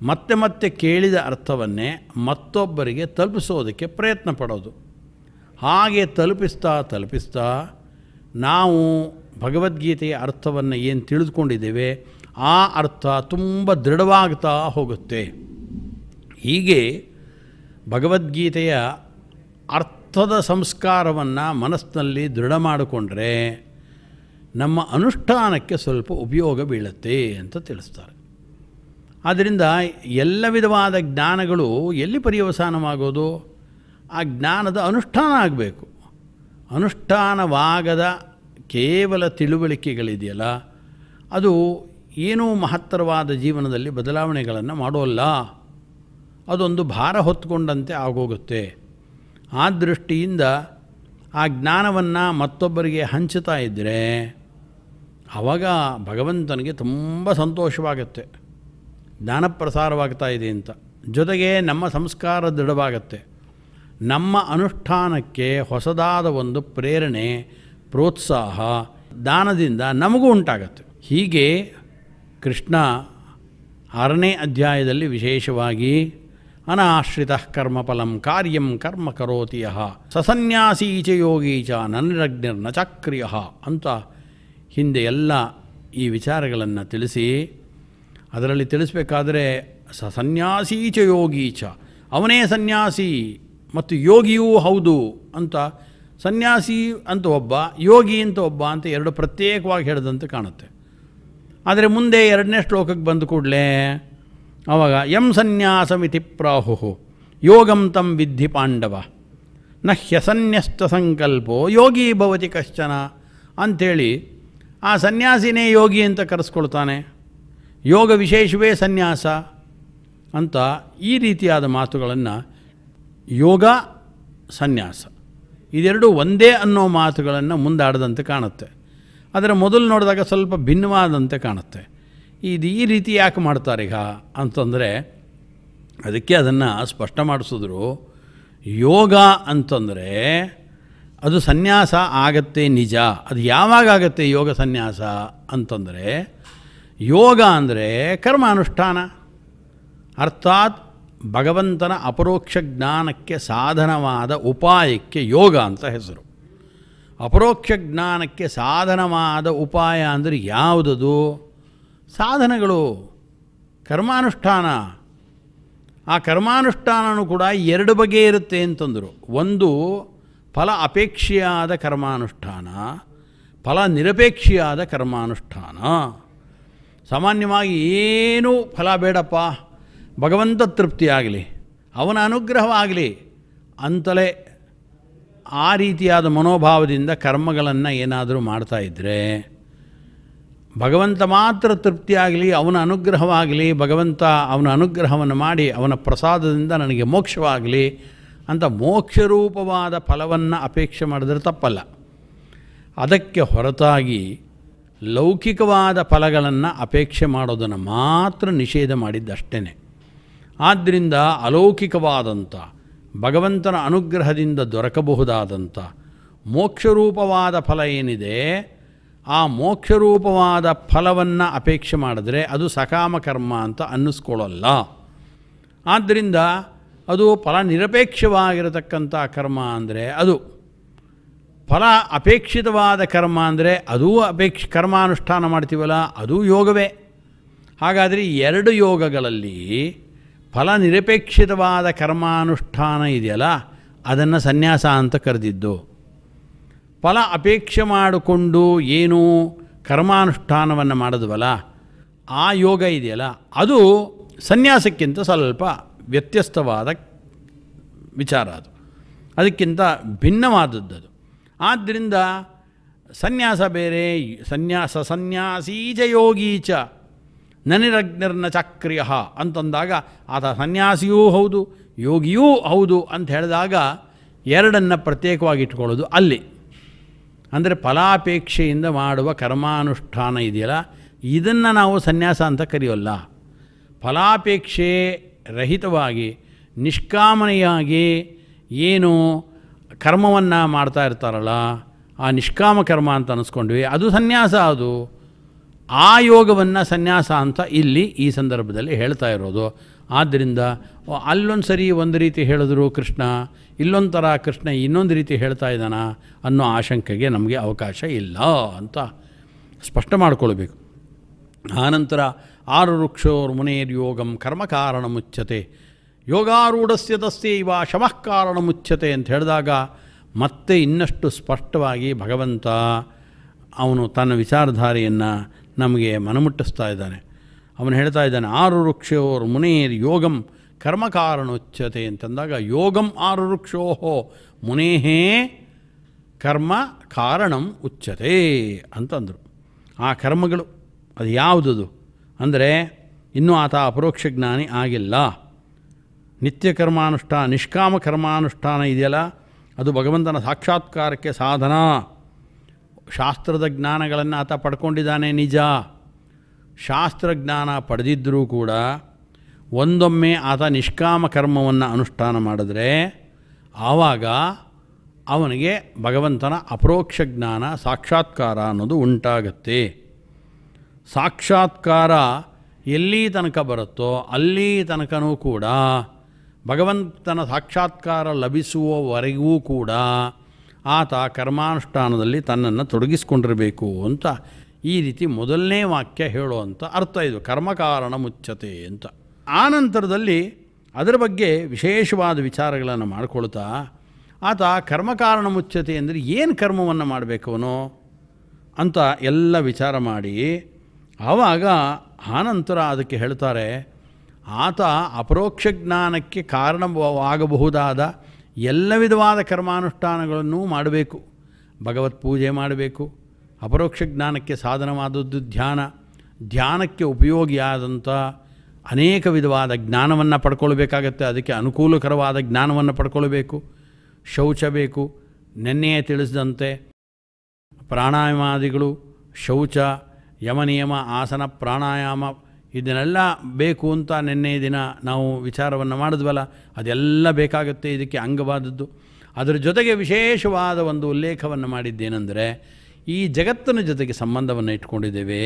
ಮತ್ತೆ ಮತ್ತೆ ಕೇಳಿದ ಅರ್ಥವನ್ನೇ ಮತ್ತೊಬ್ಬರಿಗೆ ತಲುಪಿಸೋದಕ್ಕೆ ಪ್ರಯತ್ನ ಪಡೋದು ಹಾಗೆ ತಲುಪಿಸ್ತಾ ತಲುಪಿಸ್ತಾ ನಾವು ಭಗವದ್ಗೀತೆಯ ಅರ್ಥವನ್ನು ಏನು ತಿಳಿದುಕೊಂಡಿದ್ದೇವೆ ಆ ಅರ್ಥ ತುಂಬ ದೃಢವಾಗ್ತಾ ಹೋಗುತ್ತೆ ಹೀಗೆ ಭಗವದ್ಗೀತೆಯ ಅರ್ಥದ ಸಂಸ್ಕಾರವನ್ನು ಮನಸ್ಸಿನಲ್ಲಿ ದೃಢ ಮಾಡಿಕೊಂಡ್ರೆ ನಮ್ಮ ಅನುಷ್ಠಾನಕ್ಕೆ ಸ್ವಲ್ಪ ಉಪಯೋಗ ಬೀಳುತ್ತೆ ಅಂತ ತಿಳಿಸ್ತಾರೆ ಆದ್ದರಿಂದ ಎಲ್ಲ ವಿಧವಾದ ಜ್ಞಾನಗಳು ಎಲ್ಲಿ ಪರ್ಯವಸಾನವಾಗೋದು ಆ ಜ್ಞಾನದ ಅನುಷ್ಠಾನ ಆಗಬೇಕು ಅನುಷ್ಠಾನವಾಗದ ಕೇವಲ ತಿಳುವಳಿಕೆಗಳಿದೆಯಲ್ಲ ಅದು ಏನೂ ಮಹತ್ತರವಾದ ಜೀವನದಲ್ಲಿ ಬದಲಾವಣೆಗಳನ್ನು ಮಾಡೋಲ್ಲ ಅದೊಂದು ಭಾರ ಹೊತ್ತುಕೊಂಡಂತೆ ಆಗೋಗುತ್ತೆ ಆ ದೃಷ್ಟಿಯಿಂದ ಆ ಜ್ಞಾನವನ್ನು ಮತ್ತೊಬ್ಬರಿಗೆ ಹಂಚುತ್ತಾ ಇದ್ದರೆ ಆವಾಗ ಭಗವಂತನಿಗೆ ತುಂಬ ಸಂತೋಷವಾಗುತ್ತೆ ಜ್ಞಾನಪ್ರಸಾರವಾಗ್ತಾ ಇದೆ ಅಂತ ಜೊತೆಗೆ ನಮ್ಮ ಸಂಸ್ಕಾರ ದೃಢವಾಗತ್ತೆ ನಮ್ಮ ಅನುಷ್ಠಾನಕ್ಕೆ ಹೊಸದಾದ ಒಂದು ಪ್ರೇರಣೆ ಪ್ರೋತ್ಸಾಹ ದಾನದಿಂದ ನಮಗೂ ಉಂಟಾಗತ್ತೆ ಹೀಗೆ ಕೃಷ್ಣ ಆರನೇ ಅಧ್ಯಾಯದಲ್ಲಿ ವಿಶೇಷವಾಗಿ ಅನಾಶ್ರಿತ ಕರ್ಮಫಲಂ ಕಾರ್ಯಂ ಕರ್ಮ ಕರೋತಿಯ ಸಸನ್ಯಾಸೀಚ ಯೋಗೀಚ ನನ್ನಿರಗ್ನಿರ್ನ ಚಕ್ರಿಯ ಅಂತ ಹಿಂದೆ ಎಲ್ಲ ಈ ವಿಚಾರಗಳನ್ನು ತಿಳಿಸಿ ಅದರಲ್ಲಿ ತಿಳಿಸಬೇಕಾದರೆ ಸಸನ್ಯಾಸೀಚ ಯೋಗೀಚ ಅವನೇ ಸನ್ಯಾಸಿ ಮತ್ತು ಯೋಗಿಯೂ ಹೌದು ಅಂತ ಸನ್ಯಾಸಿ ಅಂತ ಒಬ್ಬ ಯೋಗಿ ಅಂತ ಒಬ್ಬ ಅಂತ ಎರಡು ಪ್ರತ್ಯೇಕವಾಗಿ ಹೇಳಿದಂತೆ ಕಾಣುತ್ತೆ ಆದರೆ ಮುಂದೆ ಎರಡನೇ ಶ್ಲೋಕಕ್ಕೆ ಬಂದ ಕೂಡಲೇ ಆವಾಗ ಯಂ ಸನ್ಯಾಸಮಿತಿ ಪ್ರಾಹು ಯೋಗಂ ತಂ ವಿದ್ಧಿ ಪಾಂಡವ ನ ಹ್ಯಸನ್ಯಸ್ತ ಸಂಕಲ್ಪೋ ಯೋಗಿ ಭವತಿ ಕಶ್ಚನ ಅಂಥೇಳಿ ಆ ಸನ್ಯಾಸಿನೇ ಯೋಗಿ ಅಂತ ಕರೆಸ್ಕೊಳ್ತಾನೆ ಯೋಗ ವಿಶೇಷವೇ ಸನ್ಯಾಸ ಅಂತ ಈ ರೀತಿಯಾದ ಮಾತುಗಳನ್ನು ಯೋಗ ಸನ್ಯಾಸ ಇದೆರಡು ಒಂದೇ ಅನ್ನೋ ಮಾತುಗಳನ್ನು ಮುಂದಾಡದಂತೆ ಕಾಣುತ್ತೆ ಆದರೆ ಮೊದಲು ನೋಡಿದಾಗ ಸ್ವಲ್ಪ ಭಿನ್ನವಾದಂತೆ ಕಾಣುತ್ತೆ ಇದು ಈ ರೀತಿ ಯಾಕೆ ಮಾಡ್ತಾರೆ ಈಗ ಅಂತಂದರೆ ಅದಕ್ಕೆ ಅದನ್ನು ಸ್ಪಷ್ಟ ಮಾಡಿಸಿದ್ರು ಯೋಗ ಅಂತಂದರೆ ಅದು ಸನ್ಯಾಸ ಆಗತ್ತೆ ನಿಜ ಅದು ಯಾವಾಗ ಆಗುತ್ತೆ ಯೋಗ ಸನ್ಯಾಸ ಅಂತಂದರೆ ಯೋಗ ಅಂದರೆ ಕರ್ಮಾನುಷ್ಠಾನ ಅರ್ಥಾತ್ ಭಗವಂತನ ಅಪರೋಕ್ಷ ಜ್ಞಾನಕ್ಕೆ ಸಾಧನವಾದ ಉಪಾಯಕ್ಕೆ ಯೋಗ ಅಂತ ಹೆಸರು ಅಪರೋಕ್ಷ ಜ್ಞಾನಕ್ಕೆ ಸಾಧನವಾದ ಉಪಾಯ ಅಂದರೆ ಯಾವುದದು ಸಾಧನಗಳು ಕರ್ಮಾನುಷ್ಠಾನ ಆ ಕರ್ಮಾನುಷ್ಠಾನವೂ ಕೂಡ ಎರಡು ಬಗೆ ಇರುತ್ತೆ ಅಂತಂದರು ಒಂದು ಫಲ ಅಪೇಕ್ಷೆಯಾದ ಕರ್ಮಾನುಷ್ಠಾನ ಫಲ ನಿರಪೇಕ್ಷೆಯಾದ ಕರ್ಮಾನುಷ್ಠಾನ ಸಾಮಾನ್ಯವಾಗಿ ಏನೂ ಫಲ ಬೇಡಪ್ಪ ಭಗವಂತ ತೃಪ್ತಿಯಾಗಲಿ ಅವನ ಅನುಗ್ರಹವಾಗಲಿ ಅಂತಲೇ ಆ ರೀತಿಯಾದ ಮನೋಭಾವದಿಂದ ಕರ್ಮಗಳನ್ನು ಏನಾದರೂ ಮಾಡ್ತಾಯಿದ್ರೆ ಭಗವಂತ ಮಾತ್ರ ತೃಪ್ತಿಯಾಗಲಿ ಅವನ ಅನುಗ್ರಹವಾಗಲಿ ಭಗವಂತ ಅವನ ಅನುಗ್ರಹವನ್ನು ಮಾಡಿ ಅವನ ಪ್ರಸಾದದಿಂದ ನನಗೆ ಮೋಕ್ಷವಾಗಲಿ ಅಂತ ಮೋಕ್ಷರೂಪವಾದ ಫಲವನ್ನು ಅಪೇಕ್ಷೆ ಮಾಡಿದ್ರೆ ತಪ್ಪಲ್ಲ ಅದಕ್ಕೆ ಹೊರತಾಗಿ ಲೌಕಿಕವಾದ ಫಲಗಳನ್ನು ಅಪೇಕ್ಷೆ ಮಾಡೋದನ್ನು ಮಾತ್ರ ನಿಷೇಧ ಮಾಡಿದ್ದಷ್ಟೇ ಆದ್ದರಿಂದ ಅಲೌಕಿಕವಾದಂಥ ಭಗವಂತನ ಅನುಗ್ರಹದಿಂದ ದೊರಕಬಹುದಾದಂಥ ಮೋಕ್ಷರೂಪವಾದ ಫಲ ಏನಿದೆ ಆ ಮೋಕ್ಷರೂಪವಾದ ಫಲವನ್ನು ಅಪೇಕ್ಷೆ ಮಾಡಿದ್ರೆ ಅದು ಸಕಾಮ ಕರ್ಮ ಅಂತ ಅನ್ನಿಸ್ಕೊಳ್ಳಲ್ಲ ಆದ್ದರಿಂದ ಅದು ಫಲ ನಿರಪೇಕ್ಷವಾಗಿರತಕ್ಕಂಥ ಕರ್ಮ ಅಂದರೆ ಅದು ಫಲ ಅಪೇಕ್ಷಿತವಾದ ಕರ್ಮ ಅಂದರೆ ಅದೂ ಅಪೇಕ್ಷ ಕರ್ಮಾನುಷ್ಠಾನ ಮಾಡ್ತೀವಲ್ಲ ಅದೂ ಯೋಗವೇ ಹಾಗಾದರೆ ಎರಡು ಯೋಗಗಳಲ್ಲಿ ಫಲ ನಿರಪೇಕ್ಷಿತವಾದ ಕರ್ಮಾನುಷ್ಠಾನ ಇದೆಯಲ್ಲ ಅದನ್ನು ಸನ್ಯಾಸ ಅಂತ ಕರೆದಿದ್ದು ಫಲ ಅಪೇಕ್ಷೆ ಮಾಡಿಕೊಂಡು ಏನು ಕರ್ಮಾನುಷ್ಠಾನವನ್ನು ಮಾಡಿದ್ವಲ್ಲ ಆ ಯೋಗ ಇದೆಯಲ್ಲ ಅದು ಸನ್ಯಾಸಕ್ಕಿಂತ ಸ್ವಲ್ಪ ವ್ಯತ್ಯಸ್ತವಾದ ವಿಚಾರ ಅದು ಅದಕ್ಕಿಂತ ಭಿನ್ನವಾದದ್ದು ಆದ್ದರಿಂದ ಸನ್ಯಾಸ ಬೇರೆ ಸನ್ಯಾಸ ಸನ್ಯಾಸೀಚ ಯೋಗೀಚ ನನಿರಜ್ಞರನ್ನ ಚಕ್ರಿಯ ಅಂತಂದಾಗ ಆತ ಸನ್ಯಾಸಿಯೂ ಹೌದು ಯೋಗಿಯೂ ಹೌದು ಅಂತ ಹೇಳಿದಾಗ ಎರಡನ್ನು ಪ್ರತ್ಯೇಕವಾಗಿ ಇಟ್ಕೊಳ್ಳೋದು ಅಲ್ಲಿ ಅಂದರೆ ಫಲಾಪೇಕ್ಷೆಯಿಂದ ಮಾಡುವ ಕರ್ಮಾನುಷ್ಠಾನ ಇದೆಯಲ್ಲ ಇದನ್ನು ನಾವು ಸನ್ಯಾಸ ಅಂತ ಕರೆಯೋಲ್ಲ ಫಲಾಪೇಕ್ಷೆ ರಹಿತವಾಗಿ ನಿಷ್ಕಾಮನೆಯಾಗಿ ಏನು ಕರ್ಮವನ್ನು ಮಾಡ್ತಾ ಇರ್ತಾರಲ್ಲ ಆ ನಿಷ್ಕಾಮ ಕರ್ಮ ಅಂತ ಅನ್ನಿಸ್ಕೊಂಡ್ವಿ ಅದು ಸನ್ಯಾಸ ಅದು ಆ ಯೋಗವನ್ನು ಸನ್ಯಾಸ ಅಂತ ಇಲ್ಲಿ ಈ ಸಂದರ್ಭದಲ್ಲಿ ಹೇಳ್ತಾ ಇರೋದು ಆದ್ದರಿಂದ ಅಲ್ಲೊಂದು ಸರಿ ಒಂದು ರೀತಿ ಹೇಳಿದ್ರು ಕೃಷ್ಣ ಇಲ್ಲೊಂಥರ ಕೃಷ್ಣ ಇನ್ನೊಂದು ರೀತಿ ಹೇಳ್ತಾ ಇದ್ದಾನೆ ಅನ್ನೋ ಆಶಂಕೆಗೆ ನಮಗೆ ಅವಕಾಶ ಇಲ್ಲ ಅಂತ ಸ್ಪಷ್ಟ ಮಾಡಿಕೊಳ್ಬೇಕು ಆನಂತರ ಆರು ವೃಕ್ಷೋರ್ ಕರ್ಮ ಕರ್ಮಕಾರಣ ಮುಚ್ಚತೆ ಯೋಗಾರೂಢಸ್ಯ ತಸ್ಯ ಇವ ಶಮಃ ಕಾರಣ ಮುಚ್ಚತೆ ಅಂತ ಹೇಳಿದಾಗ ಮತ್ತೆ ಇನ್ನಷ್ಟು ಸ್ಪಷ್ಟವಾಗಿ ಭಗವಂತ ಅವನು ತನ್ನ ವಿಚಾರಧಾರೆಯನ್ನು ನಮಗೆ ಮನಮುಟ್ಟಿಸ್ತಾ ಇದ್ದಾನೆ ಅವನು ಹೇಳ್ತಾ ಇದ್ದಾನೆ ಆರು ವೃಕ್ಷೋರ್ ಮುನೇರ್ ಯೋಗಂ ಕರ್ಮಕಾರಣೋಚ್ಯತೆ ಅಂತಂದಾಗ ಯೋಗಂ ಆರು ವೃಕ್ಷೋಹೋ ಮುನೇಹೇ ಕರ್ಮ ಕಾರಣಂ ಉಚ್ಚತೆ ಅಂತಂದರು ಆ ಕರ್ಮಗಳು ಅದು ಯಾವುದದು ಅಂದರೆ ಇನ್ನೂ ಆತ ಅಪರೋಕ್ಷ ಜ್ಞಾನಿ ಆಗಿಲ್ಲ ನಿತ್ಯ ಕರ್ಮಾನುಷ್ಠಾನ ನಿಷ್ಕಾಮ ಕರ್ಮಾನುಷ್ಠಾನ ಇದೆಯಲ್ಲ ಅದು ಭಗವಂತನ ಸಾಕ್ಷಾತ್ಕಾರಕ್ಕೆ ಸಾಧನ ಶಾಸ್ತ್ರದ ಜ್ಞಾನಗಳನ್ನು ಆತ ಪಡ್ಕೊಂಡಿದ್ದಾನೆ ನಿಜ ಶಾಸ್ತ್ರಜ್ಞಾನ ಪಡೆದಿದ್ದರೂ ಕೂಡ ಒಂದೊಮ್ಮೆ ಆತ ನಿಷ್ಕಾಮ ಕರ್ಮವನ್ನು ಅನುಷ್ಠಾನ ಮಾಡಿದ್ರೆ ಆವಾಗ ಅವನಿಗೆ ಭಗವಂತನ ಅಪರೋಕ್ಷ ಜ್ಞಾನ ಸಾಕ್ಷಾತ್ಕಾರ ಅನ್ನೋದು ಉಂಟಾಗತ್ತೆ ಸಾಕ್ಷಾತ್ಕಾರ ಎಲ್ಲಿ ತನಕ ಬರುತ್ತೋ ಅಲ್ಲಿ ತನಕನೂ ಕೂಡ ಭಗವಂತನ ಸಾಕ್ಷಾತ್ಕಾರ ಲಭಿಸುವವರೆಗೂ ಕೂಡ ಆತ ಕರ್ಮಾನುಷ್ಠಾನದಲ್ಲಿ ತನ್ನನ್ನು ತೊಡಗಿಸ್ಕೊಂಡಿರಬೇಕು ಅಂತ ಈ ರೀತಿ ಮೊದಲನೇ ವಾಕ್ಯ ಹೇಳುವಂಥ ಅರ್ಥ ಇದು ಕರ್ಮಕಾರಣ ಮುಚ್ಚತೆ ಅಂತ ಆ ನಂತರದಲ್ಲಿ ಅದರ ಬಗ್ಗೆ ವಿಶೇಷವಾದ ವಿಚಾರಗಳನ್ನು ಮಾಡಿಕೊಳ್ತಾ ಆತ ಕರ್ಮಕಾರಣ ಮುಚ್ಚತೆ ಅಂದರೆ ಏನು ಕರ್ಮವನ್ನು ಮಾಡಬೇಕವನು ಅಂತ ಎಲ್ಲ ವಿಚಾರ ಮಾಡಿ ಆವಾಗ ಆನಂತರ ಅದಕ್ಕೆ ಹೇಳ್ತಾರೆ ಆತ ಅಪರೋಕ್ಷ ಜ್ಞಾನಕ್ಕೆ ಕಾರಣವಾಗಬಹುದಾದ ಎಲ್ಲ ವಿಧವಾದ ಕರ್ಮಾನುಷ್ಠಾನಗಳನ್ನು ಮಾಡಬೇಕು ಭಗವತ್ ಪೂಜೆ ಮಾಡಬೇಕು ಅಪರೋಕ್ಷ ಜ್ಞಾನಕ್ಕೆ ಸಾಧನವಾದದ್ದು ಧ್ಯಾನ ಧ್ಯಾನಕ್ಕೆ ಉಪಯೋಗಿಯಾದಂಥ ಅನೇಕ ವಿಧವಾದ ಜ್ಞಾನವನ್ನು ಪಡ್ಕೊಳ್ಬೇಕಾಗತ್ತೆ ಅದಕ್ಕೆ ಅನುಕೂಲಕರವಾದ ಜ್ಞಾನವನ್ನು ಪಡ್ಕೊಳ್ಬೇಕು ಶೌಚ ಬೇಕು ನೆನ್ನೆಯೇ ತಿಳಿಸಿದಂತೆ ಪ್ರಾಣಾಯಾಮಾದಿಗಳು ಶೌಚ ಯಮನಿಯಮ ಆಸನ ಪ್ರಾಣಾಯಾಮ ಇದನ್ನೆಲ್ಲ ಬೇಕು ಅಂತ ನಿನ್ನೆ ದಿನ ನಾವು ವಿಚಾರವನ್ನು ಮಾಡಿದ್ವಲ್ಲ ಅದೆಲ್ಲ ಬೇಕಾಗುತ್ತೆ ಇದಕ್ಕೆ ಅಂಗವಾದದ್ದು ಅದರ ಜೊತೆಗೆ ವಿಶೇಷವಾದ ಒಂದು ಉಲ್ಲೇಖವನ್ನು ಮಾಡಿದ್ದೇನೆಂದರೆ ಈ ಜಗತ್ತಿನ ಜೊತೆಗೆ ಸಂಬಂಧವನ್ನು ಇಟ್ಕೊಂಡಿದ್ದೇವೆ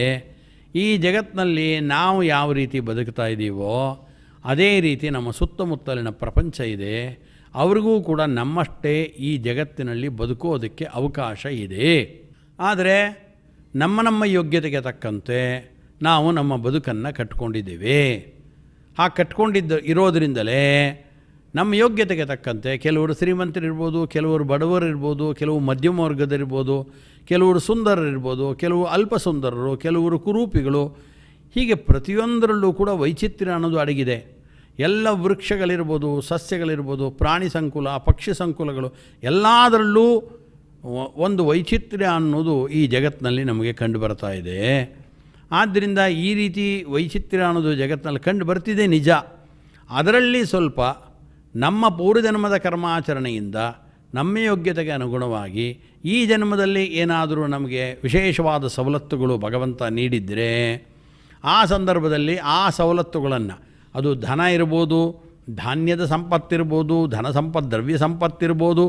ಈ ಜಗತ್ತಿನಲ್ಲಿ ನಾವು ಯಾವ ರೀತಿ ಬದುಕ್ತಾ ಇದ್ದೀವೋ ಅದೇ ರೀತಿ ನಮ್ಮ ಸುತ್ತಮುತ್ತಲಿನ ಪ್ರಪಂಚ ಇದೆ ಅವ್ರಿಗೂ ಕೂಡ ನಮ್ಮಷ್ಟೇ ಈ ಜಗತ್ತಿನಲ್ಲಿ ಬದುಕೋದಕ್ಕೆ ಅವಕಾಶ ಇದೆ ಆದರೆ ನಮ್ಮ ನಮ್ಮ ಯೋಗ್ಯತೆಗೆ ತಕ್ಕಂತೆ ನಾವು ನಮ್ಮ ಬದುಕನ್ನು ಕಟ್ಕೊಂಡಿದ್ದೇವೆ ಆ ಕಟ್ಕೊಂಡಿದ್ದ ಇರೋದರಿಂದಲೇ ನಮ್ಮ ಯೋಗ್ಯತೆಗೆ ತಕ್ಕಂತೆ ಕೆಲವರು ಶ್ರೀಮಂತರಿರ್ಬೋದು ಕೆಲವರು ಬಡವರಿರ್ಬೋದು ಕೆಲವು ಮಧ್ಯಮ ವರ್ಗದಿರ್ಬೋದು ಕೆಲವರು ಸುಂದರರಿರ್ಬೋದು ಕೆಲವು ಅಲ್ಪ ಸುಂದರರು ಕೆಲವರು ಕುರೂಪಿಗಳು ಹೀಗೆ ಪ್ರತಿಯೊಂದರಲ್ಲೂ ಕೂಡ ವೈಚಿತ್ರ್ಯ ಅನ್ನೋದು ಅಡಗಿದೆ ಎಲ್ಲ ವೃಕ್ಷಗಳಿರ್ಬೋದು ಸಸ್ಯಗಳಿರ್ಬೋದು ಪ್ರಾಣಿ ಸಂಕುಲ ಪಕ್ಷಿ ಸಂಕುಲಗಳು ಎಲ್ಲದರಲ್ಲೂ ಒಂದು ವೈಚಿತ್ರ್ಯ ಅನ್ನೋದು ಈ ಜಗತ್ತಿನಲ್ಲಿ ನಮಗೆ ಕಂಡುಬರ್ತಾ ಇದೆ ಆದ್ದರಿಂದ ಈ ರೀತಿ ವೈಚಿತ್ರ್ಯ ಅನ್ನೋದು ಜಗತ್ತಿನಲ್ಲಿ ಕಂಡು ಬರ್ತಿದೆ ನಿಜ ಅದರಲ್ಲಿ ಸ್ವಲ್ಪ ನಮ್ಮ ಪೂರ್ವಜನ್ಮದ ಕರ್ಮಾಚರಣೆಯಿಂದ ನಮ್ಮ ಯೋಗ್ಯತೆಗೆ ಅನುಗುಣವಾಗಿ ಈ ಜನ್ಮದಲ್ಲಿ ಏನಾದರೂ ನಮಗೆ ವಿಶೇಷವಾದ ಸವಲತ್ತುಗಳು ಭಗವಂತ ನೀಡಿದರೆ ಆ ಸಂದರ್ಭದಲ್ಲಿ ಆ ಸವಲತ್ತುಗಳನ್ನು ಅದು ಧನ ಇರ್ಬೋದು ಧಾನ್ಯದ ಸಂಪತ್ತಿರ್ಬೋದು ಧನ ಸಂಪತ್ ದ್ರವ್ಯ ಸಂಪತ್ತಿರ್ಬೋದು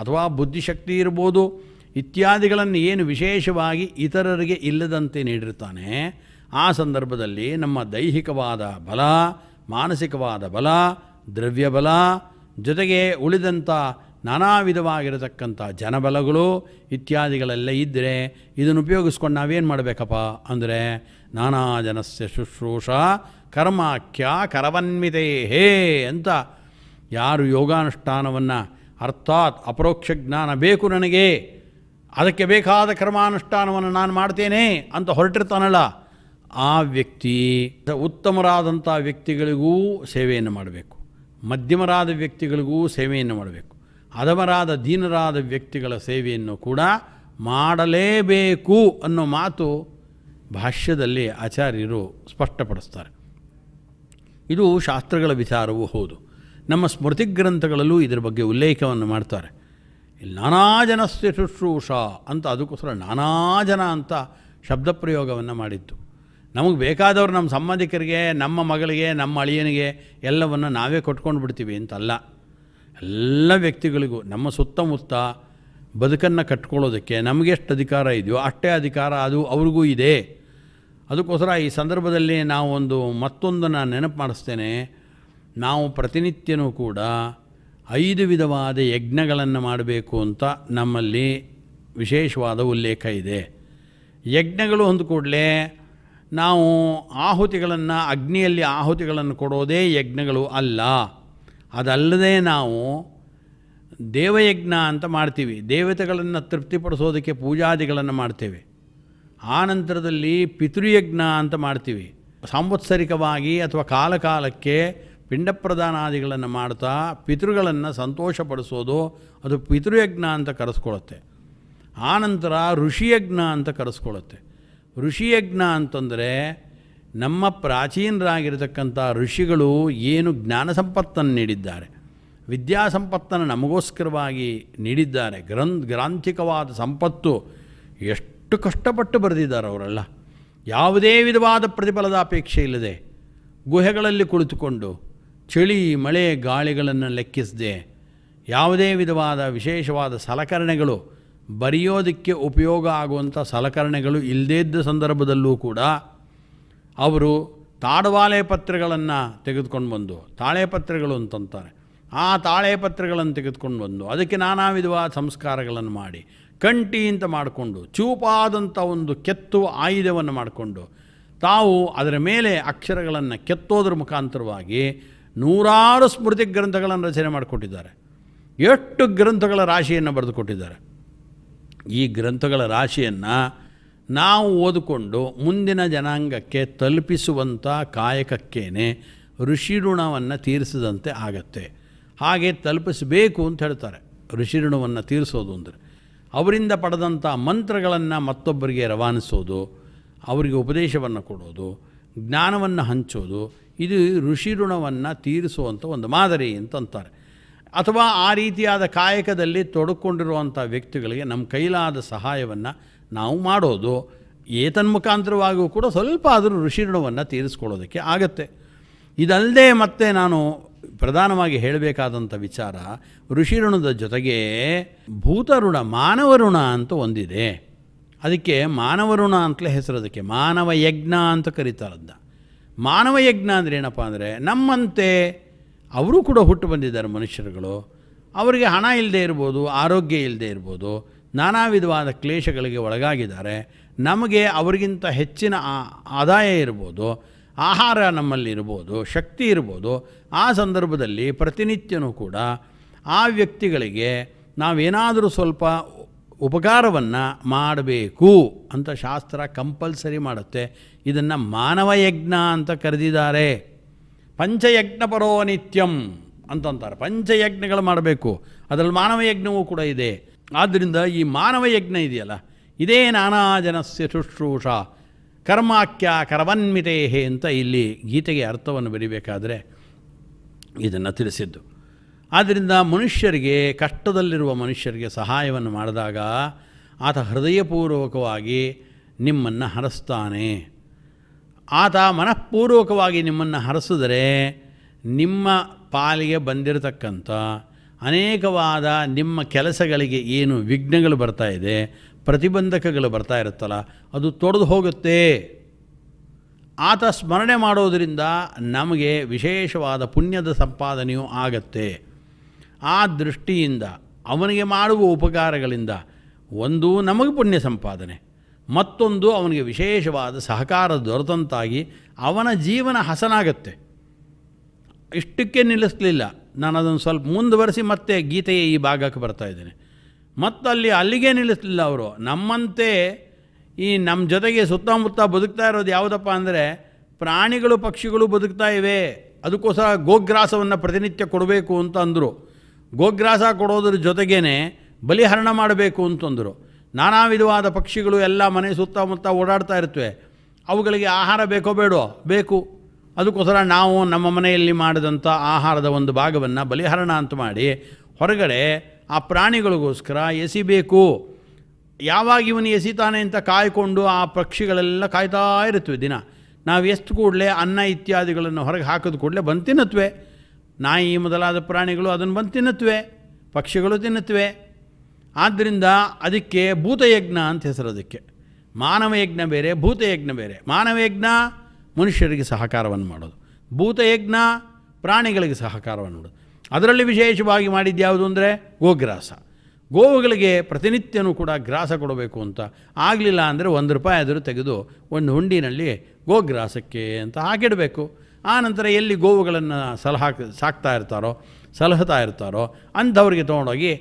ಅಥವಾ ಬುದ್ಧಿಶಕ್ತಿ ಇರ್ಬೋದು ಇತ್ಯಾದಿಗಳನ್ನು ಏನು ವಿಶೇಷವಾಗಿ ಇತರರಿಗೆ ಇಲ್ಲದಂತೆ ನೀಡಿರ್ತಾನೆ ಆ ಸಂದರ್ಭದಲ್ಲಿ ನಮ್ಮ ದೈಹಿಕವಾದ ಬಲ ಮಾನಸಿಕವಾದ ಬಲ ದ್ರವ್ಯ ಬಲ ಜೊತೆಗೆ ಉಳಿದಂಥ ನಾನಾ ವಿಧವಾಗಿರತಕ್ಕಂಥ ಜನಬಲಗಳು ಇತ್ಯಾದಿಗಳೆಲ್ಲ ಇದ್ದರೆ ಇದನ್ನು ಉಪಯೋಗಿಸ್ಕೊಂಡು ನಾವೇನು ಮಾಡಬೇಕಪ್ಪ ಅಂದರೆ ನಾನಾ ಜನಸ್ಯ ಶುಶ್ರೂಷ ಕರ್ಮಾಖ್ಯ ಕರವನ್ವಿತೆ ಹೇ ಅಂತ ಯಾರು ಯೋಗಾನುಷ್ಠಾನವನ್ನು ಅರ್ಥಾತ್ ಅಪರೋಕ್ಷ ಜ್ಞಾನ ಬೇಕು ನನಗೆ ಅದಕ್ಕೆ ಬೇಕಾದ ಕ್ರಮಾನುಷ್ಠಾನವನ್ನು ನಾನು ಮಾಡ್ತೇನೆ ಅಂತ ಹೊರಟಿರ್ತಾನಲ್ಲ ಆ ವ್ಯಕ್ತಿ ಉತ್ತಮರಾದಂಥ ವ್ಯಕ್ತಿಗಳಿಗೂ ಸೇವೆಯನ್ನು ಮಾಡಬೇಕು ಮಧ್ಯಮರಾದ ವ್ಯಕ್ತಿಗಳಿಗೂ ಸೇವೆಯನ್ನು ಮಾಡಬೇಕು ಅಧಮರಾದ ದೀನರಾದ ವ್ಯಕ್ತಿಗಳ ಸೇವೆಯನ್ನು ಕೂಡ ಮಾಡಲೇಬೇಕು ಅನ್ನೋ ಮಾತು ಭಾಷ್ಯದಲ್ಲಿ ಆಚಾರ್ಯರು ಸ್ಪಷ್ಟಪಡಿಸ್ತಾರೆ ಇದು ಶಾಸ್ತ್ರಗಳ ವಿಚಾರವೂ ಹೌದು ನಮ್ಮ ಸ್ಮೃತಿ ಗ್ರಂಥಗಳಲ್ಲೂ ಇದರ ಬಗ್ಗೆ ಉಲ್ಲೇಖವನ್ನು ಮಾಡ್ತಾರೆ ಇಲ್ಲಿ ನಾನಾ ಜನ ಶುಶ್ರೂಷ ಅಂತ ಅದಕ್ಕೋಸ್ಕರ ನಾನಾ ಜನ ಅಂತ ಶಬ್ದ ಪ್ರಯೋಗವನ್ನು ಮಾಡಿತ್ತು ನಮಗೆ ಬೇಕಾದವರು ನಮ್ಮ ಸಂಬಂಧಿಕರಿಗೆ ನಮ್ಮ ಮಗಳಿಗೆ ನಮ್ಮ ಅಳಿಯನಿಗೆ ಎಲ್ಲವನ್ನು ನಾವೇ ಕೊಟ್ಕೊಂಡು ಬಿಡ್ತೀವಿ ಅಂತಲ್ಲ ಎಲ್ಲ ವ್ಯಕ್ತಿಗಳಿಗೂ ನಮ್ಮ ಸುತ್ತಮುತ್ತ ಬದುಕನ್ನು ಕಟ್ಕೊಳ್ಳೋದಕ್ಕೆ ನಮಗೆಷ್ಟು ಅಧಿಕಾರ ಇದೆಯೋ ಅಷ್ಟೇ ಅಧಿಕಾರ ಅದು ಅವ್ರಿಗೂ ಇದೆ ಅದಕ್ಕೋಸ್ಕರ ಈ ಸಂದರ್ಭದಲ್ಲಿ ನಾವು ಒಂದು ಮತ್ತೊಂದನ್ನು ನೆನಪು ಮಾಡಿಸ್ತೇನೆ ನಾವು ಪ್ರತಿನಿತ್ಯನೂ ಕೂಡ ಐದು ವಿಧವಾದ ಯಜ್ಞಗಳನ್ನು ಮಾಡಬೇಕು ಅಂತ ನಮ್ಮಲ್ಲಿ ವಿಶೇಷವಾದ ಉಲ್ಲೇಖ ಇದೆ ಯಜ್ಞಗಳು ಅಂದ ಕೂಡಲೇ ನಾವು ಆಹುತಿಗಳನ್ನು ಅಗ್ನಿಯಲ್ಲಿ ಆಹುತಿಗಳನ್ನು ಕೊಡೋದೇ ಯಜ್ಞಗಳು ಅಲ್ಲ ಅದಲ್ಲದೆ ನಾವು ದೇವಯಜ್ಞ ಅಂತ ಮಾಡ್ತೀವಿ ದೇವತೆಗಳನ್ನು ತೃಪ್ತಿಪಡಿಸೋದಕ್ಕೆ ಪೂಜಾದಿಗಳನ್ನು ಮಾಡ್ತೇವೆ ಆ ನಂತರದಲ್ಲಿ ಪಿತೃಯಜ್ಞ ಅಂತ ಮಾಡ್ತೀವಿ ಸಾಂವತ್ಸರಿಕವಾಗಿ ಅಥವಾ ಕಾಲಕಾಲಕ್ಕೆ ಪಿಂಡ ಮಾಡ್ತಾ ಪಿತೃಗಳನ್ನು ಸಂತೋಷಪಡಿಸೋದು ಅದು ಪಿತೃಯಜ್ಞ ಅಂತ ಕರೆಸ್ಕೊಳತ್ತೆ ಆನಂತರ ಋಷಿಯಜ್ಞ ಅಂತ ಕರೆಸ್ಕೊಳತ್ತೆ ಋಷಿಯಜ್ಞ ಅಂತಂದರೆ ನಮ್ಮ ಪ್ರಾಚೀನರಾಗಿರ್ತಕ್ಕಂಥ ಋಷಿಗಳು ಏನು ಜ್ಞಾನ ಸಂಪತ್ತನ್ನು ನೀಡಿದ್ದಾರೆ ವಿದ್ಯಾಸಂಪತ್ತನ್ನು ನಮಗೋಸ್ಕರವಾಗಿ ನೀಡಿದ್ದಾರೆ ಗ್ರಂ ಗ್ರಾಂಥಿಕವಾದ ಸಂಪತ್ತು ಎಷ್ಟು ಕಷ್ಟಪಟ್ಟು ಬರೆದಿದ್ದಾರೆ ಅವರೆಲ್ಲ ಯಾವುದೇ ವಿಧವಾದ ಪ್ರತಿಫಲದ ಅಪೇಕ್ಷೆ ಇಲ್ಲದೆ ಗುಹೆಗಳಲ್ಲಿ ಕುಳಿತುಕೊಂಡು ಚಳಿ ಮಳೆ ಗಾಳಿಗಳನ್ನು ಲೆಕ್ಕಿಸದೆ ಯಾವುದೇ ವಿಧವಾದ ವಿಶೇಷವಾದ ಸಲಕರಣೆಗಳು ಬರೆಯೋದಕ್ಕೆ ಉಪಯೋಗ ಆಗುವಂಥ ಸಲಕರಣೆಗಳು ಇಲ್ಲದೇ ಇದ್ದ ಸಂದರ್ಭದಲ್ಲೂ ಕೂಡ ಅವರು ತಾಡವಾಲೆ ಪತ್ರಗಳನ್ನು ತೆಗೆದುಕೊಂಡು ಬಂದು ತಾಳೆ ಪತ್ರಗಳು ಅಂತಂತಾರೆ ಆ ತಾಳೆ ಪತ್ರಗಳನ್ನು ತೆಗೆದುಕೊಂಡು ಬಂದು ಅದಕ್ಕೆ ನಾನಾ ವಿಧವಾದ ಸಂಸ್ಕಾರಗಳನ್ನು ಮಾಡಿ ಕಂಟಿ ಅಂತ ಮಾಡಿಕೊಂಡು ಚೂಪಾದಂಥ ಒಂದು ಕೆತ್ತು ಆಯುಧವನ್ನು ಮಾಡಿಕೊಂಡು ತಾವು ಅದರ ಮೇಲೆ ಅಕ್ಷರಗಳನ್ನು ಕೆತ್ತೋದ್ರ ಮುಖಾಂತರವಾಗಿ ನೂರಾರು ಸ್ಮೃತಿ ಗ್ರಂಥಗಳನ್ನು ರಚನೆ ಮಾಡಿಕೊಟ್ಟಿದ್ದಾರೆ ಎಷ್ಟು ಗ್ರಂಥಗಳ ರಾಶಿಯನ್ನು ಬರೆದುಕೊಟ್ಟಿದ್ದಾರೆ ಈ ಗ್ರಂಥಗಳ ರಾಶಿಯನ್ನು ನಾವು ಓದಿಕೊಂಡು ಮುಂದಿನ ಜನಾಂಗಕ್ಕೆ ತಲುಪಿಸುವಂಥ ಕಾಯಕಕ್ಕೇನೆ ಋಷಿ ಋಣವನ್ನು ತೀರಿಸಿದಂತೆ ಆಗತ್ತೆ ಹಾಗೆ ತಲುಪಿಸಬೇಕು ಅಂತ ಹೇಳ್ತಾರೆ ಋಷಿ ಋಣವನ್ನು ತೀರಿಸೋದು ಅಂದರೆ ಅವರಿಂದ ಪಡೆದಂಥ ಮಂತ್ರಗಳನ್ನು ಮತ್ತೊಬ್ಬರಿಗೆ ರವಾನಿಸೋದು ಅವರಿಗೆ ಉಪದೇಶವನ್ನು ಕೊಡೋದು ಜ್ಞಾನವನ್ನು ಹಂಚೋದು ಇದು ಋಷಿ ಋಣವನ್ನು ತೀರಿಸುವಂಥ ಒಂದು ಮಾದರಿ ಅಂತಂತಾರೆ ಅಥವಾ ಆ ರೀತಿಯಾದ ಕಾಯಕದಲ್ಲಿ ತೊಡಕೊಂಡಿರುವಂಥ ವ್ಯಕ್ತಿಗಳಿಗೆ ನಮ್ಮ ಕೈಲಾದ ಸಹಾಯವನ್ನು ನಾವು ಮಾಡೋದು ಏತನ್ಮುಖಾಂತರವಾಗಿಯೂ ಕೂಡ ಸ್ವಲ್ಪ ಆದರೂ ಋಷಿ ಋಣವನ್ನು ತೀರಿಸ್ಕೊಳ್ಳೋದಕ್ಕೆ ಆಗತ್ತೆ ಇದಲ್ಲದೆ ಮತ್ತೆ ನಾನು ಪ್ರಧಾನವಾಗಿ ಹೇಳಬೇಕಾದಂಥ ವಿಚಾರ ಋಷಿ ಋಣದ ಜೊತೆಗೆ ಭೂತ ಋಣ ಮಾನವ ಋಣ ಅಂತ ಒಂದಿದೆ ಅದಕ್ಕೆ ಮಾನವ ಋಣ ಅಂತಲೇ ಹೆಸರೋದಕ್ಕೆ ಮಾನವ ಯಜ್ಞ ಅಂತ ಕರೀತಾರದ್ದು ಮಾನವ ಯಜ್ಞ ಅಂದರೆ ಏನಪ್ಪ ಅಂದರೆ ನಮ್ಮಂತೆ ಅವರು ಕೂಡ ಹುಟ್ಟು ಬಂದಿದ್ದಾರೆ ಮನುಷ್ಯರುಗಳು ಅವರಿಗೆ ಹಣ ಇಲ್ಲದೆ ಇರ್ಬೋದು ಆರೋಗ್ಯ ಇಲ್ಲದೆ ಇರ್ಬೋದು ನಾನಾ ವಿಧವಾದ ಕ್ಲೇಶಗಳಿಗೆ ಒಳಗಾಗಿದ್ದಾರೆ ನಮಗೆ ಅವರಿಗಿಂತ ಹೆಚ್ಚಿನ ಆದಾಯ ಇರ್ಬೋದು ಆಹಾರ ನಮ್ಮಲ್ಲಿ ಇರ್ಬೋದು ಶಕ್ತಿ ಇರ್ಬೋದು ಆ ಸಂದರ್ಭದಲ್ಲಿ ಪ್ರತಿನಿತ್ಯನೂ ಕೂಡ ಆ ವ್ಯಕ್ತಿಗಳಿಗೆ ನಾವೇನಾದರೂ ಸ್ವಲ್ಪ ಉಪಕಾರವನ್ನು ಮಾಡಬೇಕು ಅಂತ ಶಾಸ್ತ್ರ ಕಂಪಲ್ಸರಿ ಮಾಡುತ್ತೆ ಇದನ್ನು ಮಾನವಯಜ್ಞ ಅಂತ ಕರೆದಿದ್ದಾರೆ ಪಂಚಯಜ್ಞ ಪರೋ ನಿತ್ಯಂ ಅಂತಂತಾರೆ ಪಂಚಯಜ್ಞಗಳು ಮಾಡಬೇಕು ಅದರಲ್ಲಿ ಮಾನವಯಜ್ಞವೂ ಕೂಡ ಇದೆ ಆದ್ದರಿಂದ ಈ ಮಾನವಯಜ್ಞ ಇದೆಯಲ್ಲ ಇದೇ ನಾನಾ ಜನಸ್ಯ ಶುಶ್ರೂಷ ಕರ್ಮಾಖ್ಯ ಕರವನ್ಮಿತೇಹೆ ಅಂತ ಇಲ್ಲಿ ಗೀತೆಗೆ ಅರ್ಥವನ್ನು ಬರಿಬೇಕಾದರೆ ಇದನ್ನು ತಿಳಿಸಿದ್ದು ಆದ್ದರಿಂದ ಮನುಷ್ಯರಿಗೆ ಕಷ್ಟದಲ್ಲಿರುವ ಮನುಷ್ಯರಿಗೆ ಸಹಾಯವನ್ನು ಮಾಡಿದಾಗ ಆತ ಹೃದಯಪೂರ್ವಕವಾಗಿ ನಿಮ್ಮನ್ನು ಹರಸ್ತಾನೆ ಆತ ಮನಃಪೂರ್ವಕವಾಗಿ ನಿಮ್ಮನ್ನು ಹರಸಿದರೆ ನಿಮ್ಮ ಪಾಲಿಗೆ ಬಂದಿರತಕ್ಕಂಥ ಅನೇಕವಾದ ನಿಮ್ಮ ಕೆಲಸಗಳಿಗೆ ಏನು ವಿಘ್ನಗಳು ಬರ್ತಾ ಇದೆ ಪ್ರತಿಬಂಧಕಗಳು ಬರ್ತಾ ಇರುತ್ತಲ್ಲ ಅದು ತೊಡೆದು ಹೋಗುತ್ತೆ ಆತ ಸ್ಮರಣೆ ಮಾಡೋದರಿಂದ ನಮಗೆ ವಿಶೇಷವಾದ ಪುಣ್ಯದ ಸಂಪಾದನೆಯೂ ಆಗತ್ತೆ ಆ ದೃಷ್ಟಿಯಿಂದ ಅವನಿಗೆ ಮಾಡುವ ಉಪಕಾರಗಳಿಂದ ಒಂದು ನಮಗೆ ಪುಣ್ಯ ಸಂಪಾದನೆ ಮತ್ತೊಂದು ಅವನಿಗೆ ವಿಶೇಷವಾದ ಸಹಕಾರ ದೊರೆತಂತಾಗಿ ಅವನ ಜೀವನ ಹಸನಾಗತ್ತೆ ಇಷ್ಟಕ್ಕೆ ನಿಲ್ಲಿಸಲಿಲ್ಲ ನಾನು ಅದನ್ನು ಸ್ವಲ್ಪ ಮುಂದುವರೆಸಿ ಮತ್ತೆ ಗೀತೆಯ ಈ ಭಾಗಕ್ಕೆ ಬರ್ತಾ ಇದ್ದೇನೆ ಮತ್ತಲ್ಲಿ ಅಲ್ಲಿಗೆ ನಿಲ್ಲಿಸಲಿಲ್ಲ ಅವರು ನಮ್ಮಂತೆ ಈ ನಮ್ಮ ಜೊತೆಗೆ ಸುತ್ತಮುತ್ತ ಬದುಕ್ತಾ ಇರೋದು ಯಾವುದಪ್ಪ ಅಂದರೆ ಪ್ರಾಣಿಗಳು ಪಕ್ಷಿಗಳು ಬದುಕ್ತಾ ಇವೆ ಅದಕ್ಕೋಸ್ಕರ ಗೋಗ್ರಾಸವನ್ನು ಪ್ರತಿನಿತ್ಯ ಕೊಡಬೇಕು ಅಂತ ಅಂದರು ಗೋಗ್ರಾಸ ಕೊಡೋದ್ರ ಜೊತೆಗೇ ಬಲಿಹರಣ ಮಾಡಬೇಕು ಅಂತಂದರು ನಾನಾ ವಿಧವಾದ ಪಕ್ಷಿಗಳು ಎಲ್ಲ ಮನೆ ಸುತ್ತಮುತ್ತ ಓಡಾಡ್ತಾ ಇರ್ತವೆ ಅವುಗಳಿಗೆ ಆಹಾರ ಬೇಕೋ ಬೇಡೋ ಬೇಕು ಅದಕ್ಕೋಸ್ಕರ ನಾವು ನಮ್ಮ ಮನೆಯಲ್ಲಿ ಮಾಡಿದಂಥ ಆಹಾರದ ಒಂದು ಭಾಗವನ್ನು ಬಲಿಹರಣ ಅಂತ ಮಾಡಿ ಹೊರಗಡೆ ಆ ಪ್ರಾಣಿಗಳಿಗೋಸ್ಕರ ಎಸಿಬೇಕು ಯಾವಾಗ ಇವನು ಎಸಿತಾನೆ ಅಂತ ಕಾಯ್ಕೊಂಡು ಆ ಪಕ್ಷಿಗಳೆಲ್ಲ ಕಾಯ್ತಾ ಇರುತ್ತವೆ ದಿನ ನಾವು ಎಷ್ಟು ಕೂಡಲೇ ಅನ್ನ ಇತ್ಯಾದಿಗಳನ್ನು ಹೊರಗೆ ಹಾಕಿದ ಕೂಡಲೇ ಬಂದು ತಿನ್ನುತ್ವೆ ನಾಯಿ ಮೊದಲಾದ ಪ್ರಾಣಿಗಳು ಅದನ್ನು ಬಂದು ತಿನ್ನುತ್ವೆ ಪಕ್ಷಿಗಳು ತಿನ್ನುತ್ತವೆ ಆದ್ದರಿಂದ ಅದಕ್ಕೆ ಭೂತಯಜ್ಞ ಅಂತ ಹೆಸರು ಅದಕ್ಕೆ ಮಾನವಯಜ್ಞ ಬೇರೆ ಭೂತಯಜ್ಞ ಬೇರೆ ಮಾನವ ಯಜ್ಞ ಮನುಷ್ಯರಿಗೆ ಸಹಕಾರವನ್ನು ಮಾಡೋದು ಭೂತಯಜ್ಞ ಪ್ರಾಣಿಗಳಿಗೆ ಸಹಕಾರವನ್ನು ಮಾಡೋದು ಅದರಲ್ಲಿ ವಿಶೇಷವಾಗಿ ಮಾಡಿದ್ದು ಯಾವುದು ಅಂದರೆ ಗೋಗ್ರಾಸ ಗೋವುಗಳಿಗೆ ಪ್ರತಿನಿತ್ಯನೂ ಕೂಡ ಗ್ರಾಸ ಕೊಡಬೇಕು ಅಂತ ಆಗಲಿಲ್ಲ ಅಂದರೆ ಒಂದು ರೂಪಾಯಿ ಆದರೂ ತೆಗೆದು ಒಂದು ಹುಂಡಿನಲ್ಲಿ ಗೋಗ್ರಾಸಕ್ಕೆ ಅಂತ ಹಾಕಿಡಬೇಕು ಆ ನಂತರ ಎಲ್ಲಿ ಗೋವುಗಳನ್ನು ಸಲಹಾ ಸಾಕ್ತಾ ಇರ್ತಾರೋ ಸಲಹತಾ ಇರ್ತಾರೋ ಅಂಥವ್ರಿಗೆ ತೊಗೊಂಡೋಗಿ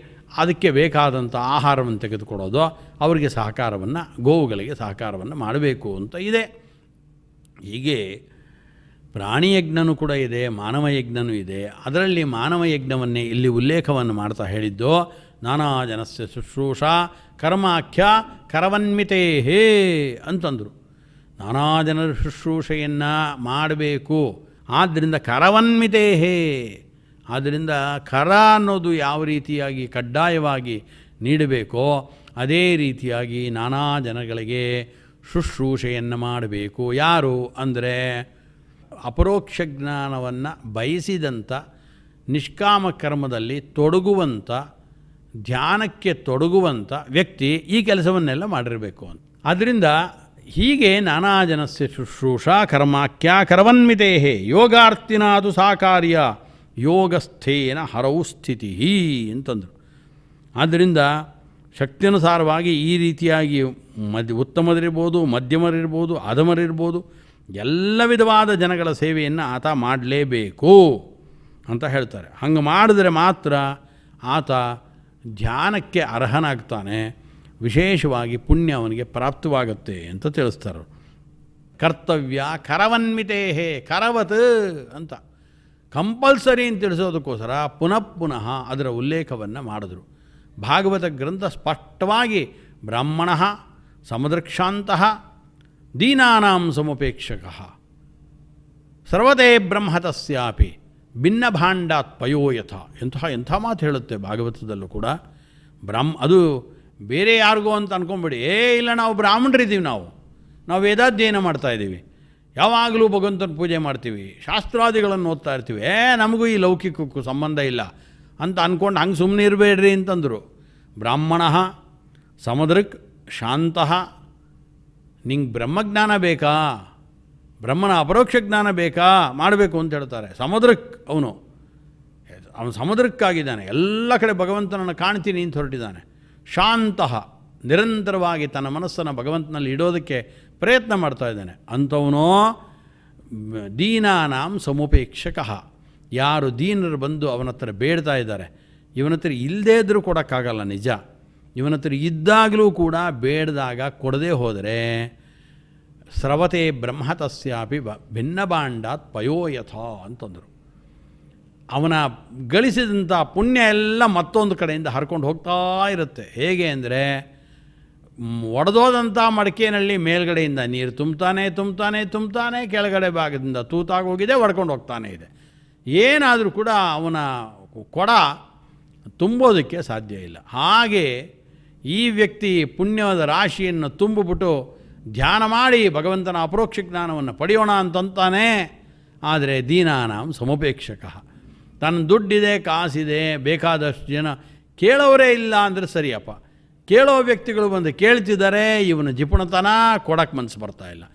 ಅದಕ್ಕೆ ಬೇಕಾದಂಥ ಆಹಾರವನ್ನು ತೆಗೆದುಕೊಡೋದು ಅವರಿಗೆ ಸಹಕಾರವನ್ನು ಗೋವುಗಳಿಗೆ ಸಹಕಾರವನ್ನು ಮಾಡಬೇಕು ಅಂತ ಇದೆ ಹೀಗೆ ಪ್ರಾಣಿಯಜ್ಞನೂ ಕೂಡ ಇದೆ ಮಾನವ ಯಜ್ಞನೂ ಇದೆ ಅದರಲ್ಲಿ ಮಾನವ ಯಜ್ಞವನ್ನೇ ಇಲ್ಲಿ ಉಲ್ಲೇಖವನ್ನು ಮಾಡ್ತಾ ಹೇಳಿದ್ದು ನಾನಾ ಜನಸ್ಯ ಶುಶ್ರೂಷ ಕರ್ಮಾಖ್ಯ ಕರವನ್ವಿತೇ ಹೇ ಅಂತಂದರು ನಾನಾ ಜನರ ಶುಶ್ರೂಷೆಯನ್ನು ಮಾಡಬೇಕು ಆದ್ದರಿಂದ ಕರವನ್ವಿತೇ ಹೇ ಆದ್ದರಿಂದ ಕರ ಅನ್ನೋದು ಯಾವ ರೀತಿಯಾಗಿ ಕಡ್ಡಾಯವಾಗಿ ನೀಡಬೇಕೋ ಅದೇ ರೀತಿಯಾಗಿ ನಾನಾ ಜನಗಳಿಗೆ ಶುಶ್ರೂಷೆಯನ್ನು ಮಾಡಬೇಕು ಯಾರು ಅಂದರೆ ಅಪರೋಕ್ಷ ಜ್ಞಾನವನ್ನು ಬಯಸಿದಂಥ ನಿಷ್ಕಾಮ ಕರ್ಮದಲ್ಲಿ ತೊಡಗುವಂಥ ಧ್ಯಾನಕ್ಕೆ ತೊಡಗುವಂಥ ವ್ಯಕ್ತಿ ಈ ಕೆಲಸವನ್ನೆಲ್ಲ ಮಾಡಿರಬೇಕು ಅಂತ ಆದ್ದರಿಂದ ಹೀಗೆ ನಾನಾ ಜನಸ ಶುಶ್ರೂಷಾ ಕರ್ಮಾಖ್ಯ ಕರವನ್ಮಿತೇ ಯೋಗಾರ್ಥಿನಾದು ಸಾಕಾರ್ಯ ಯೋಗಸ್ಥೇನ ಹರವು ಸ್ಥಿತಿ ಅಂತಂದರು ಆದ್ದರಿಂದ ಶಕ್ತಿಯನುಸಾರವಾಗಿ ಈ ರೀತಿಯಾಗಿ ಮದ್ ಉತ್ತಮರಿರ್ಬೋದು ಮಧ್ಯಮರಿರ್ಬೋದು ಅಧಮರಿರ್ಬೋದು ಎಲ್ಲ ವಿಧವಾದ ಜನಗಳ ಸೇವೆಯನ್ನು ಆತ ಮಾಡಲೇಬೇಕು ಅಂತ ಹೇಳ್ತಾರೆ ಹಂಗೆ ಮಾಡಿದ್ರೆ ಮಾತ್ರ ಆತ ಧ್ಯಾನಕ್ಕೆ ಅರ್ಹನಾಗ್ತಾನೆ ವಿಶೇಷವಾಗಿ ಪುಣ್ಯ ಅವನಿಗೆ ಪ್ರಾಪ್ತವಾಗುತ್ತೆ ಅಂತ ತಿಳಿಸ್ತಾರೆ ಕರ್ತವ್ಯ ಕರವನ್ಮಿತೇ ಕರವತ್ ಅಂತ ಕಂಪಲ್ಸರಿ ಅಂತ ತಿಳಿಸೋದಕ್ಕೋಸ್ಕರ ಪುನಃ ಪುನಃ ಅದರ ಉಲ್ಲೇಖವನ್ನು ಮಾಡಿದ್ರು ಭಾಗವತ ಗ್ರಂಥ ಸ್ಪಷ್ಟವಾಗಿ ಬ್ರಾಹ್ಮಣ ಸಮದೃಕ್ಷಾಂತ ದೀನಾನಾಂ ಸಮಪೇಕ್ಷಕ ಸರ್ವದೇ ಬ್ರಹ್ಮ ತಸ್ಯಾಪಿ ಭಿನ್ನ ಭಾಂಡಾತ್ ಪಯೋಯಥ ಎಂತಹ ಎಂಥ ಮಾತು ಹೇಳುತ್ತೆ ಭಾಗವತದಲ್ಲೂ ಕೂಡ ಬ್ರಾಹ್ಮ ಅದು ಬೇರೆ ಯಾರಿಗೂ ಅಂತ ಅಂದ್ಕೊಂಬಿಡಿ ಏ ಇಲ್ಲ ನಾವು ಬ್ರಾಹ್ಮಣರಿದ್ದೀವಿ ನಾವು ನಾವು ವೇದಾಧ್ಯಯನ ಇದ್ದೀವಿ ಯಾವಾಗಲೂ ಭಗವಂತನ ಪೂಜೆ ಮಾಡ್ತೀವಿ ಶಾಸ್ತ್ರಾದಿಗಳನ್ನು ಓದ್ತಾ ಇರ್ತೀವಿ ಏ ನಮಗೂ ಈ ಲೌಕಿಕಕ್ಕೂ ಸಂಬಂಧ ಇಲ್ಲ ಅಂತ ಅಂದ್ಕೊಂಡು ಹಂಗೆ ಸುಮ್ಮನೆ ಇರಬೇಡ್ರಿ ಅಂತಂದರು ಬ್ರಾಹ್ಮಣ ಸಮುದ್ರಕ್ಕೆ ಶಾಂತ ನಿಂಗೆ ಬ್ರಹ್ಮಜ್ಞಾನ ಬೇಕಾ ಬ್ರಹ್ಮನ ಅಪರೋಕ್ಷ ಜ್ಞಾನ ಬೇಕಾ ಮಾಡಬೇಕು ಅಂತ ಹೇಳ್ತಾರೆ ಸಮುದ್ರಕ್ ಅವನು ಅವನು ಸಮುದ್ರಕ್ಕಾಗಿದ್ದಾನೆ ಎಲ್ಲ ಕಡೆ ಭಗವಂತನನ್ನು ಕಾಣ್ತೀನಿ ಅಂತ ಹೊರಟಿದ್ದಾನೆ ಶಾಂತ ನಿರಂತರವಾಗಿ ತನ್ನ ಮನಸ್ಸನ್ನು ಭಗವಂತನಲ್ಲಿ ಇಡೋದಕ್ಕೆ ಪ್ರಯತ್ನ ಮಾಡ್ತಾ ಇದ್ದಾನೆ ಅಂಥವನೋ ದೀನಾನಾಂ ಸಮುಪೇಕ್ಷಕ ಯಾರು ದೀನರು ಬಂದು ಅವನ ಹತ್ರ ಬೇಡ್ತಾ ಇದ್ದಾರೆ ಇವನ ಹತ್ರ ಇಲ್ಲದೇ ಇದ್ದರೂ ಕೊಡೋಕ್ಕಾಗಲ್ಲ ನಿಜ ಇವನ ಹತ್ರ ಇದ್ದಾಗಲೂ ಕೂಡ ಬೇಡದಾಗ ಕೊಡದೇ ಹೋದರೆ ಸ್ರವತೆ ಬ್ರಹ್ಮ ತಸ್ಯಾಪಿ ಪಯೋ ಪಯೋಯಥ ಅಂತಂದರು ಅವನ ಗಳಿಸಿದಂಥ ಪುಣ್ಯ ಎಲ್ಲ ಮತ್ತೊಂದು ಕಡೆಯಿಂದ ಹರ್ಕೊಂಡು ಹೋಗ್ತಾ ಇರುತ್ತೆ ಹೇಗೆ ಅಂದರೆ ಒಡೆದೋದಂಥ ಮಡಿಕೆನಲ್ಲಿ ಮೇಲ್ಗಡೆಯಿಂದ ನೀರು ತುಂಬ್ತಾನೆ ತುಂಬ್ತಾನೆ ತುಂಬ್ತಾನೆ ಕೆಳಗಡೆ ಭಾಗದಿಂದ ತೂತಾಗಿ ಹೋಗಿದೆ ಒಡ್ಕೊಂಡು ಹೋಗ್ತಾನೆ ಇದೆ ಏನಾದರೂ ಕೂಡ ಅವನ ಕೊಡ ತುಂಬೋದಕ್ಕೆ ಸಾಧ್ಯ ಇಲ್ಲ ಹಾಗೆ ಈ ವ್ಯಕ್ತಿ ಪುಣ್ಯದ ರಾಶಿಯನ್ನು ತುಂಬಿಬಿಟ್ಟು ಧ್ಯಾನ ಮಾಡಿ ಭಗವಂತನ ಅಪರೋಕ್ಷ ಜ್ಞಾನವನ್ನು ಪಡೆಯೋಣ ಅಂತಂತಾನೆ ಆದರೆ ದೀನಾನಾಂ ಸಮಪೇಕ್ಷಕ ತನ್ನ ದುಡ್ಡಿದೆ ಕಾಸಿದೆ ಬೇಕಾದಷ್ಟು ಜನ ಕೇಳೋರೇ ಇಲ್ಲ ಅಂದರೆ ಸರಿಯಪ್ಪ ಕೇಳೋ ವ್ಯಕ್ತಿಗಳು ಬಂದು ಕೇಳ್ತಿದ್ದಾರೆ ಇವನ ಜಿಪುಣತನ ಕೊಡಕ್ಕೆ ಮನಸ್ಸು ಬರ್ತಾ ಇಲ್ಲ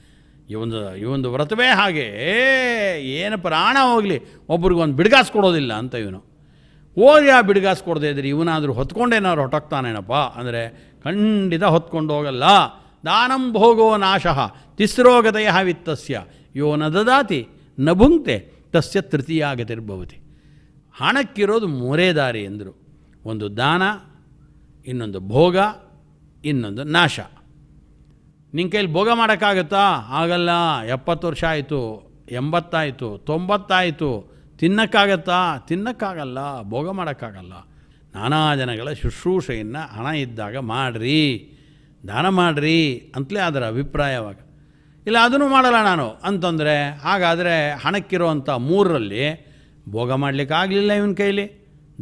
ಇವೊಂದು ಇವೊಂದು ವ್ರತವೇ ಹಾಗೆ ಏನು ಪ್ರಾಣ ಹೋಗಲಿ ಒಬ್ರಿಗೊಂದು ಬಿಡ್ಗಾಸು ಕೊಡೋದಿಲ್ಲ ಅಂತ ಇವನು ಹೋಗಿ ಆ ಕೊಡದೇ ಇದ್ರೆ ಇವನಾದರೂ ಹೊತ್ಕೊಂಡೇನಾದ್ರು ಹೊಟ್ಟೋಗ್ತಾನೇನಪ್ಪ ಅಂದರೆ ಖಂಡಿತ ಹೊತ್ಕೊಂಡು ಹೋಗಲ್ಲ ದಾನಂ ಭೋಗೋ ನಾಶಃ ತಿಸ್ರೋಗತೆಯ ವಿತ್ತಸ್ಯ ಯೋ ನ ದದಾತಿ ನಭುಂಕ್ತೆ ತಸ್ಯ ತೃತೀಯಾಗತಿರ್ಭವತಿ ಹಣಕ್ಕಿರೋದು ಮೂರೇ ದಾರಿ ಎಂದರು ಒಂದು ದಾನ ಇನ್ನೊಂದು ಭೋಗ ಇನ್ನೊಂದು ನಾಶ ನಿನ್ನ ಕೈಲಿ ಭೋಗ ಮಾಡೋಕ್ಕಾಗತ್ತಾ ಆಗಲ್ಲ ಎಪ್ಪತ್ತು ವರ್ಷ ಆಯಿತು ಎಂಬತ್ತಾಯಿತು ತೊಂಬತ್ತಾಯಿತು ತಿನ್ನಕ್ಕಾಗತ್ತಾ ತಿನ್ನಕ್ಕಾಗಲ್ಲ ಭೋಗ ಮಾಡೋಕ್ಕಾಗಲ್ಲ ನಾನಾ ಜನಗಳ ಶುಶ್ರೂಷೆಯನ್ನು ಹಣ ಇದ್ದಾಗ ಮಾಡ್ರಿ ದಾನ ಮಾಡ್ರಿ ಅಂತಲೇ ಅದರ ಅಭಿಪ್ರಾಯವಾಗ ಇಲ್ಲ ಅದನ್ನು ಮಾಡಲ್ಲ ನಾನು ಅಂತಂದರೆ ಹಾಗಾದರೆ ಹಣಕ್ಕಿರುವಂಥ ಮೂರರಲ್ಲಿ ಭೋಗ ಮಾಡಲಿಕ್ಕಾಗಲಿಲ್ಲ ಇವನ ಕೈಲಿ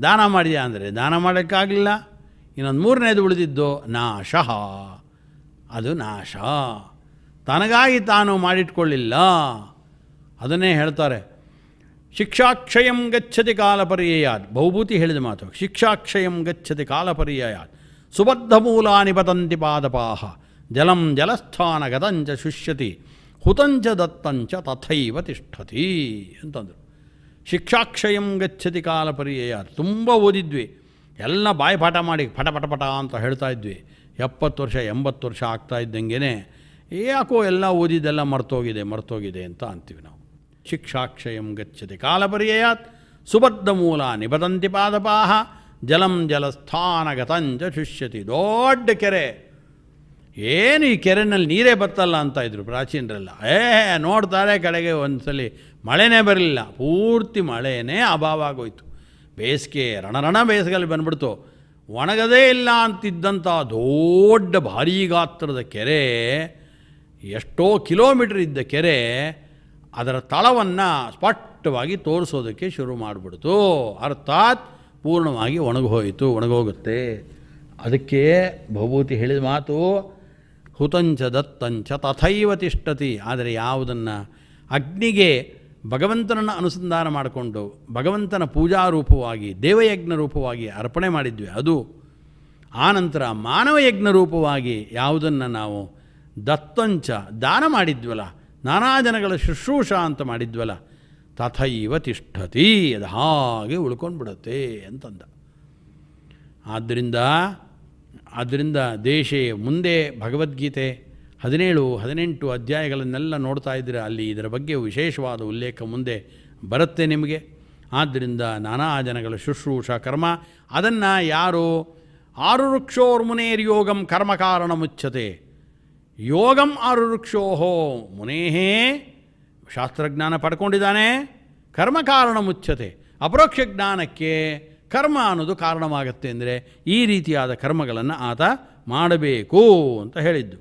ದಾನ ಮಾಡಿದೆ ಅಂದರೆ ದಾನ ಮಾಡೋಕ್ಕಾಗಲಿಲ್ಲ ಇನ್ನೊಂದು ಮೂರನೇದು ಉಳಿದಿದ್ದು ನಾಶ ಅದು ನಾಶ ತನಗಾಗಿ ತಾನು ಮಾಡಿಟ್ಕೊಳ್ಳಿಲ್ಲ ಅದನ್ನೇ ಹೇಳ್ತಾರೆ ಶಿಕ್ಷಾಕ್ಷಯಂ ಗಚ್ಚತಿ ಕಾಲಪರ್ಯಯಾತ್ ಬಹುಭೂತಿ ಹೇಳಿದ ಮಾತು ಶಿಕ್ಷಾಕ್ಷಯಂ ಗಚ್ಚತಿ ಕಾಲಪರ್ಯಯಾತ್ ಸುಬದ್ಧ ಮೂಲಾನಿ ಪತಂತಿ ಪಾದಪಾಹ ಜಲಂ ಜಲಸ್ಥಾನ ಗತಂಚ ಶುಷ್ಯತಿ ಹುತಂಚ ದತ್ತಂಚ ತಥೈವ ತಿಷ್ಠತಿ ಅಂತಂದರು ಶಿಕ್ಷಾಕ್ಷಯಂ ಗಚ್ಚತಿ ಕಾಲಪರ್ಯಯಾತ್ ತುಂಬ ಓದಿದ್ವಿ ಎಲ್ಲ ಬಾಯಿ ಪಾಠ ಮಾಡಿ ಪಟ ಪಟ ಪಟ ಅಂತ ಹೇಳ್ತಾ ಇದ್ವಿ ಎಪ್ಪತ್ತು ವರ್ಷ ಎಂಬತ್ತು ವರ್ಷ ಆಗ್ತಾ ಇದ್ದಂಗೆ ಯಾಕೋ ಎಲ್ಲ ಓದಿದ್ದೆಲ್ಲ ಮರ್ತೋಗಿದೆ ಮರ್ತೋಗಿದೆ ಅಂತ ಅಂತೀವಿ ನಾವು ಶಿಕ್ಷಾಕ್ಷಯಂ ಗಚ್ಚತಿ ಕಾಲಪರ್ಯಯಾತ್ ಸುಬದ್ಧ ಮೂಲ ನಿಬದಂತಿ ಪಾದಪಾಹ ಜಲಂ ಜಲಸ್ಥಾನಗತಂಜ ಶುಷ್ಯತಿ ದೊಡ್ಡ ಕೆರೆ ಏನು ಈ ಕೆರೆನಲ್ಲಿ ನೀರೇ ಬತ್ತಲ್ಲ ಅಂತ ಇದ್ರು ಪ್ರಾಚೀನರೆಲ್ಲ ಏ ನೋಡ್ತಾರೆ ಕಡೆಗೆ ಒಂದು ಸಲ ಮಳೆನೇ ಬರಲಿಲ್ಲ ಪೂರ್ತಿ ಮಳೆಯೇ ಅಭಾವ ಆಗೋಯ್ತು ಬೇಸಿಗೆ ರಣರಣ ಬೇಸಿಗೆಯಲ್ಲಿ ಬಂದ್ಬಿಡ್ತು ಒಣಗದೇ ಇಲ್ಲ ಅಂತಿದ್ದಂಥ ದೊಡ್ಡ ಭಾರೀ ಗಾತ್ರದ ಕೆರೆ ಎಷ್ಟೋ ಕಿಲೋಮೀಟರ್ ಇದ್ದ ಕೆರೆ ಅದರ ತಳವನ್ನು ಸ್ಪಷ್ಟವಾಗಿ ತೋರಿಸೋದಕ್ಕೆ ಶುರು ಮಾಡಿಬಿಡ್ತು ಅರ್ಥಾತ್ ಪೂರ್ಣವಾಗಿ ಒಣಗೋಯಿತು ಒಣಗೋಗುತ್ತೆ ಅದಕ್ಕೆ ಭಭೂತಿ ಹೇಳಿದ ಮಾತು ಹುತಂಚ ದತ್ತಂಚ ತಥೈವ ತಿಷ್ಟತಿ ಆದರೆ ಯಾವುದನ್ನು ಅಗ್ನಿಗೆ ಭಗವಂತನನ್ನು ಅನುಸಂಧಾನ ಮಾಡಿಕೊಂಡು ಭಗವಂತನ ಪೂಜಾ ರೂಪವಾಗಿ ದೇವಯಜ್ಞ ರೂಪವಾಗಿ ಅರ್ಪಣೆ ಮಾಡಿದ್ವಿ ಅದು ಆನಂತರ ಮಾನವಯಜ್ಞ ರೂಪವಾಗಿ ಯಾವುದನ್ನು ನಾವು ದತ್ತಂಚ ದಾನ ಮಾಡಿದ್ವಲ್ಲ ನಾನಾ ಜನಗಳ ಶುಶ್ರೂಷ ಅಂತ ಮಾಡಿದ್ವಲ್ಲ ತಥೈವ ತಿಷ್ಠತಿ ಅದು ಹಾಗೆ ಉಳ್ಕೊಂಡ್ಬಿಡುತ್ತೆ ಅಂತಂದ ಆದ್ದರಿಂದ ಅದರಿಂದ ದೇಶೇ ಮುಂದೆ ಭಗವದ್ಗೀತೆ ಹದಿನೇಳು ಹದಿನೆಂಟು ಅಧ್ಯಾಯಗಳನ್ನೆಲ್ಲ ನೋಡ್ತಾ ಇದ್ದರೆ ಅಲ್ಲಿ ಇದರ ಬಗ್ಗೆ ವಿಶೇಷವಾದ ಉಲ್ಲೇಖ ಮುಂದೆ ಬರುತ್ತೆ ನಿಮಗೆ ಆದ್ದರಿಂದ ನಾನಾ ಜನಗಳ ಶುಶ್ರೂಷ ಕರ್ಮ ಅದನ್ನು ಯಾರು ಆರು ಯೋಗಂ ಕರ್ಮ ಕಾರಣ ಮುಚ್ಚತೆ ಯೋಗಂ ಆರು ವೃಕ್ಷೋಹೋ ಮುನೇಹೇ ಶಾಸ್ತ್ರಜ್ಞಾನ ಪಡ್ಕೊಂಡಿದ್ದಾನೆ ಕರ್ಮ ಕಾರಣ ಮುಚ್ಚತೆ ಅಪರೋಕ್ಷ ಜ್ಞಾನಕ್ಕೆ ಕರ್ಮ ಅನ್ನೋದು ಕಾರಣವಾಗುತ್ತೆ ಅಂದರೆ ಈ ರೀತಿಯಾದ ಕರ್ಮಗಳನ್ನು ಆತ ಮಾಡಬೇಕು ಅಂತ ಹೇಳಿದ್ದು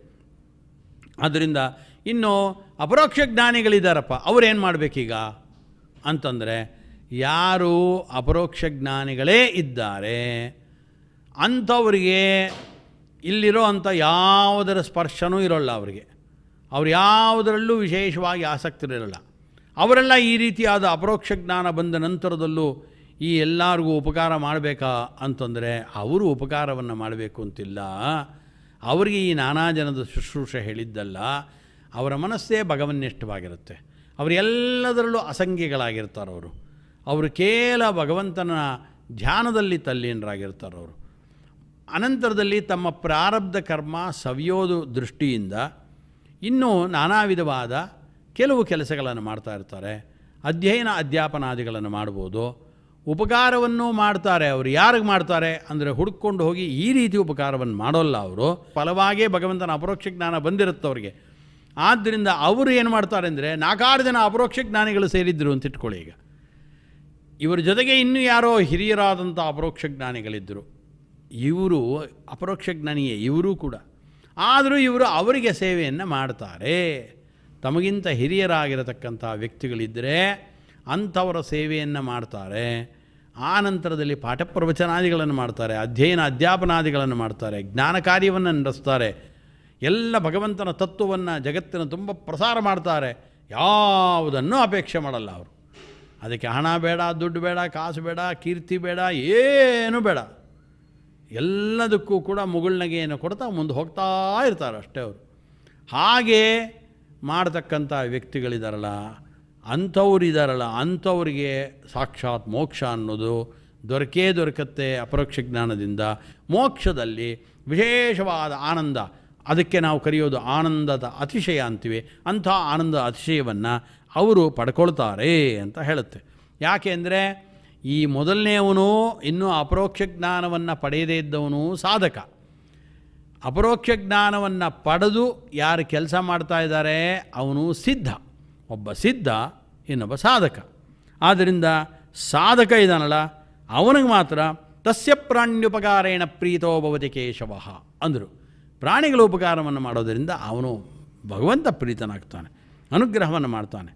ಆದ್ದರಿಂದ ಇನ್ನು ಅಪರೋಕ್ಷ ಜ್ಞಾನಿಗಳಿದ್ದಾರಪ್ಪ ಅವ್ರೇನು ಮಾಡಬೇಕೀಗ ಅಂತಂದರೆ ಯಾರು ಅಪರೋಕ್ಷ ಜ್ಞಾನಿಗಳೇ ಇದ್ದಾರೆ ಅಂಥವ್ರಿಗೆ ಇಲ್ಲಿರೋ ಅಂಥ ಯಾವುದರ ಸ್ಪರ್ಶನೂ ಇರೋಲ್ಲ ಅವರಿಗೆ ಅವ್ರು ಯಾವುದರಲ್ಲೂ ವಿಶೇಷವಾಗಿ ಇರಲ್ಲ ಅವರೆಲ್ಲ ಈ ರೀತಿಯಾದ ಅಪರೋಕ್ಷ ಜ್ಞಾನ ಬಂದ ನಂತರದಲ್ಲೂ ಈ ಎಲ್ಲರಿಗೂ ಉಪಕಾರ ಮಾಡಬೇಕಾ ಅಂತಂದರೆ ಅವರು ಉಪಕಾರವನ್ನು ಮಾಡಬೇಕು ಅಂತಿಲ್ಲ ಅವರಿಗೆ ಈ ನಾನಾ ಜನದ ಶುಶ್ರೂಷ ಹೇಳಿದ್ದಲ್ಲ ಅವರ ಮನಸ್ಸೇ ಅವರು ಅವರೆಲ್ಲದರಲ್ಲೂ ಅಸಂಖ್ಯಗಳಾಗಿರ್ತಾರವರು ಅವರು ಕೇವಲ ಭಗವಂತನ ಧ್ಯಾನದಲ್ಲಿ ತಲ್ಲೀನರಾಗಿರ್ತಾರವರು ಅನಂತರದಲ್ಲಿ ತಮ್ಮ ಪ್ರಾರಬ್ಧ ಕರ್ಮ ಸವಿಯೋದು ದೃಷ್ಟಿಯಿಂದ ಇನ್ನೂ ನಾನಾ ವಿಧವಾದ ಕೆಲವು ಕೆಲಸಗಳನ್ನು ಮಾಡ್ತಾ ಇರ್ತಾರೆ ಅಧ್ಯಯನ ಅಧ್ಯಾಪನಾದಿಗಳನ್ನು ಮಾಡ್ಬೋದು ಉಪಕಾರವನ್ನು ಮಾಡ್ತಾರೆ ಅವರು ಯಾರಿಗೆ ಮಾಡ್ತಾರೆ ಅಂದರೆ ಹುಡುಕೊಂಡು ಹೋಗಿ ಈ ರೀತಿ ಉಪಕಾರವನ್ನು ಮಾಡೋಲ್ಲ ಅವರು ಫಲವಾಗೇ ಭಗವಂತನ ಅಪರೋಕ್ಷ ಜ್ಞಾನ ಬಂದಿರುತ್ತವ್ರಿಗೆ ಆದ್ದರಿಂದ ಅವರು ಏನು ಮಾಡ್ತಾರೆ ಅಂದರೆ ನಾಲ್ಕಾರು ಜನ ಅಪರೋಕ್ಷ ಜ್ಞಾನಿಗಳು ಸೇರಿದ್ದರು ಅಂತ ಇಟ್ಕೊಳ್ಳಿ ಈಗ ಇವರ ಜೊತೆಗೆ ಇನ್ನೂ ಯಾರೋ ಹಿರಿಯರಾದಂಥ ಅಪರೋಕ್ಷ ಜ್ಞಾನಿಗಳಿದ್ದರು ಇವರು ಅಪರೋಕ್ಷ ಜ್ಞಾನಿಯೇ ಇವರೂ ಕೂಡ ಆದರೂ ಇವರು ಅವರಿಗೆ ಸೇವೆಯನ್ನು ಮಾಡ್ತಾರೆ ತಮಗಿಂತ ಹಿರಿಯರಾಗಿರತಕ್ಕಂಥ ವ್ಯಕ್ತಿಗಳಿದ್ದರೆ ಅಂಥವರ ಸೇವೆಯನ್ನು ಮಾಡ್ತಾರೆ ಆ ನಂತರದಲ್ಲಿ ಪಾಠ ಪ್ರವಚನಾದಿಗಳನ್ನು ಮಾಡ್ತಾರೆ ಅಧ್ಯಯನ ಅಧ್ಯಾಪನಾದಿಗಳನ್ನು ಮಾಡ್ತಾರೆ ಜ್ಞಾನ ಕಾರ್ಯವನ್ನು ನಡೆಸ್ತಾರೆ ಎಲ್ಲ ಭಗವಂತನ ತತ್ವವನ್ನು ಜಗತ್ತಿನ ತುಂಬ ಪ್ರಸಾರ ಮಾಡ್ತಾರೆ ಯಾವುದನ್ನು ಅಪೇಕ್ಷೆ ಮಾಡಲ್ಲ ಅವರು ಅದಕ್ಕೆ ಹಣ ಬೇಡ ದುಡ್ಡು ಬೇಡ ಕಾಸು ಬೇಡ ಕೀರ್ತಿ ಬೇಡ ಏನೂ ಬೇಡ ಎಲ್ಲದಕ್ಕೂ ಕೂಡ ಮುಗುಳ್ನಗೆಯನ್ನು ಕೊಡ್ತಾ ಮುಂದೆ ಹೋಗ್ತಾ ಇರ್ತಾರೆ ಅಷ್ಟೇ ಅವರು ಹಾಗೆ ಮಾಡತಕ್ಕಂಥ ವ್ಯಕ್ತಿಗಳಿದಾರಲ್ಲ ಅಂಥವ್ರಿದಾರಲ್ಲ ಅಂಥವ್ರಿಗೆ ಸಾಕ್ಷಾತ್ ಮೋಕ್ಷ ಅನ್ನೋದು ದೊರಕೇ ದೊರಕತ್ತೆ ಅಪರೋಕ್ಷ ಜ್ಞಾನದಿಂದ ಮೋಕ್ಷದಲ್ಲಿ ವಿಶೇಷವಾದ ಆನಂದ ಅದಕ್ಕೆ ನಾವು ಕರೆಯೋದು ಆನಂದದ ಅತಿಶಯ ಅಂತೀವಿ ಅಂಥ ಆನಂದ ಅತಿಶಯವನ್ನು ಅವರು ಪಡ್ಕೊಳ್ತಾರೆ ಅಂತ ಹೇಳುತ್ತೆ ಯಾಕೆ ಅಂದರೆ ಈ ಮೊದಲನೆಯವನು ಇನ್ನೂ ಅಪರೋಕ್ಷ ಜ್ಞಾನವನ್ನು ಪಡೆಯದೇ ಇದ್ದವನು ಸಾಧಕ ಅಪರೋಕ್ಷ ಜ್ಞಾನವನ್ನು ಪಡೆದು ಯಾರು ಕೆಲಸ ಮಾಡ್ತಾ ಇದ್ದಾರೆ ಅವನು ಸಿದ್ಧ ಒಬ್ಬ ಸಿದ್ಧ ಇನ್ನೊಬ್ಬ ಸಾಧಕ ಆದ್ದರಿಂದ ಸಾಧಕ ಇದಾನಲ್ಲ ಅವನಿಗೆ ಮಾತ್ರ ತಸ್ಯ ಪ್ರಾಣ್ಯುಪಕಾರೇಣ ಪ್ರೀತೋ ಭವತಿ ಕೇಶವ ಅಂದರು ಪ್ರಾಣಿಗಳ ಉಪಕಾರವನ್ನು ಮಾಡೋದರಿಂದ ಅವನು ಭಗವಂತ ಪ್ರೀತನಾಗ್ತಾನೆ ಅನುಗ್ರಹವನ್ನು ಮಾಡ್ತಾನೆ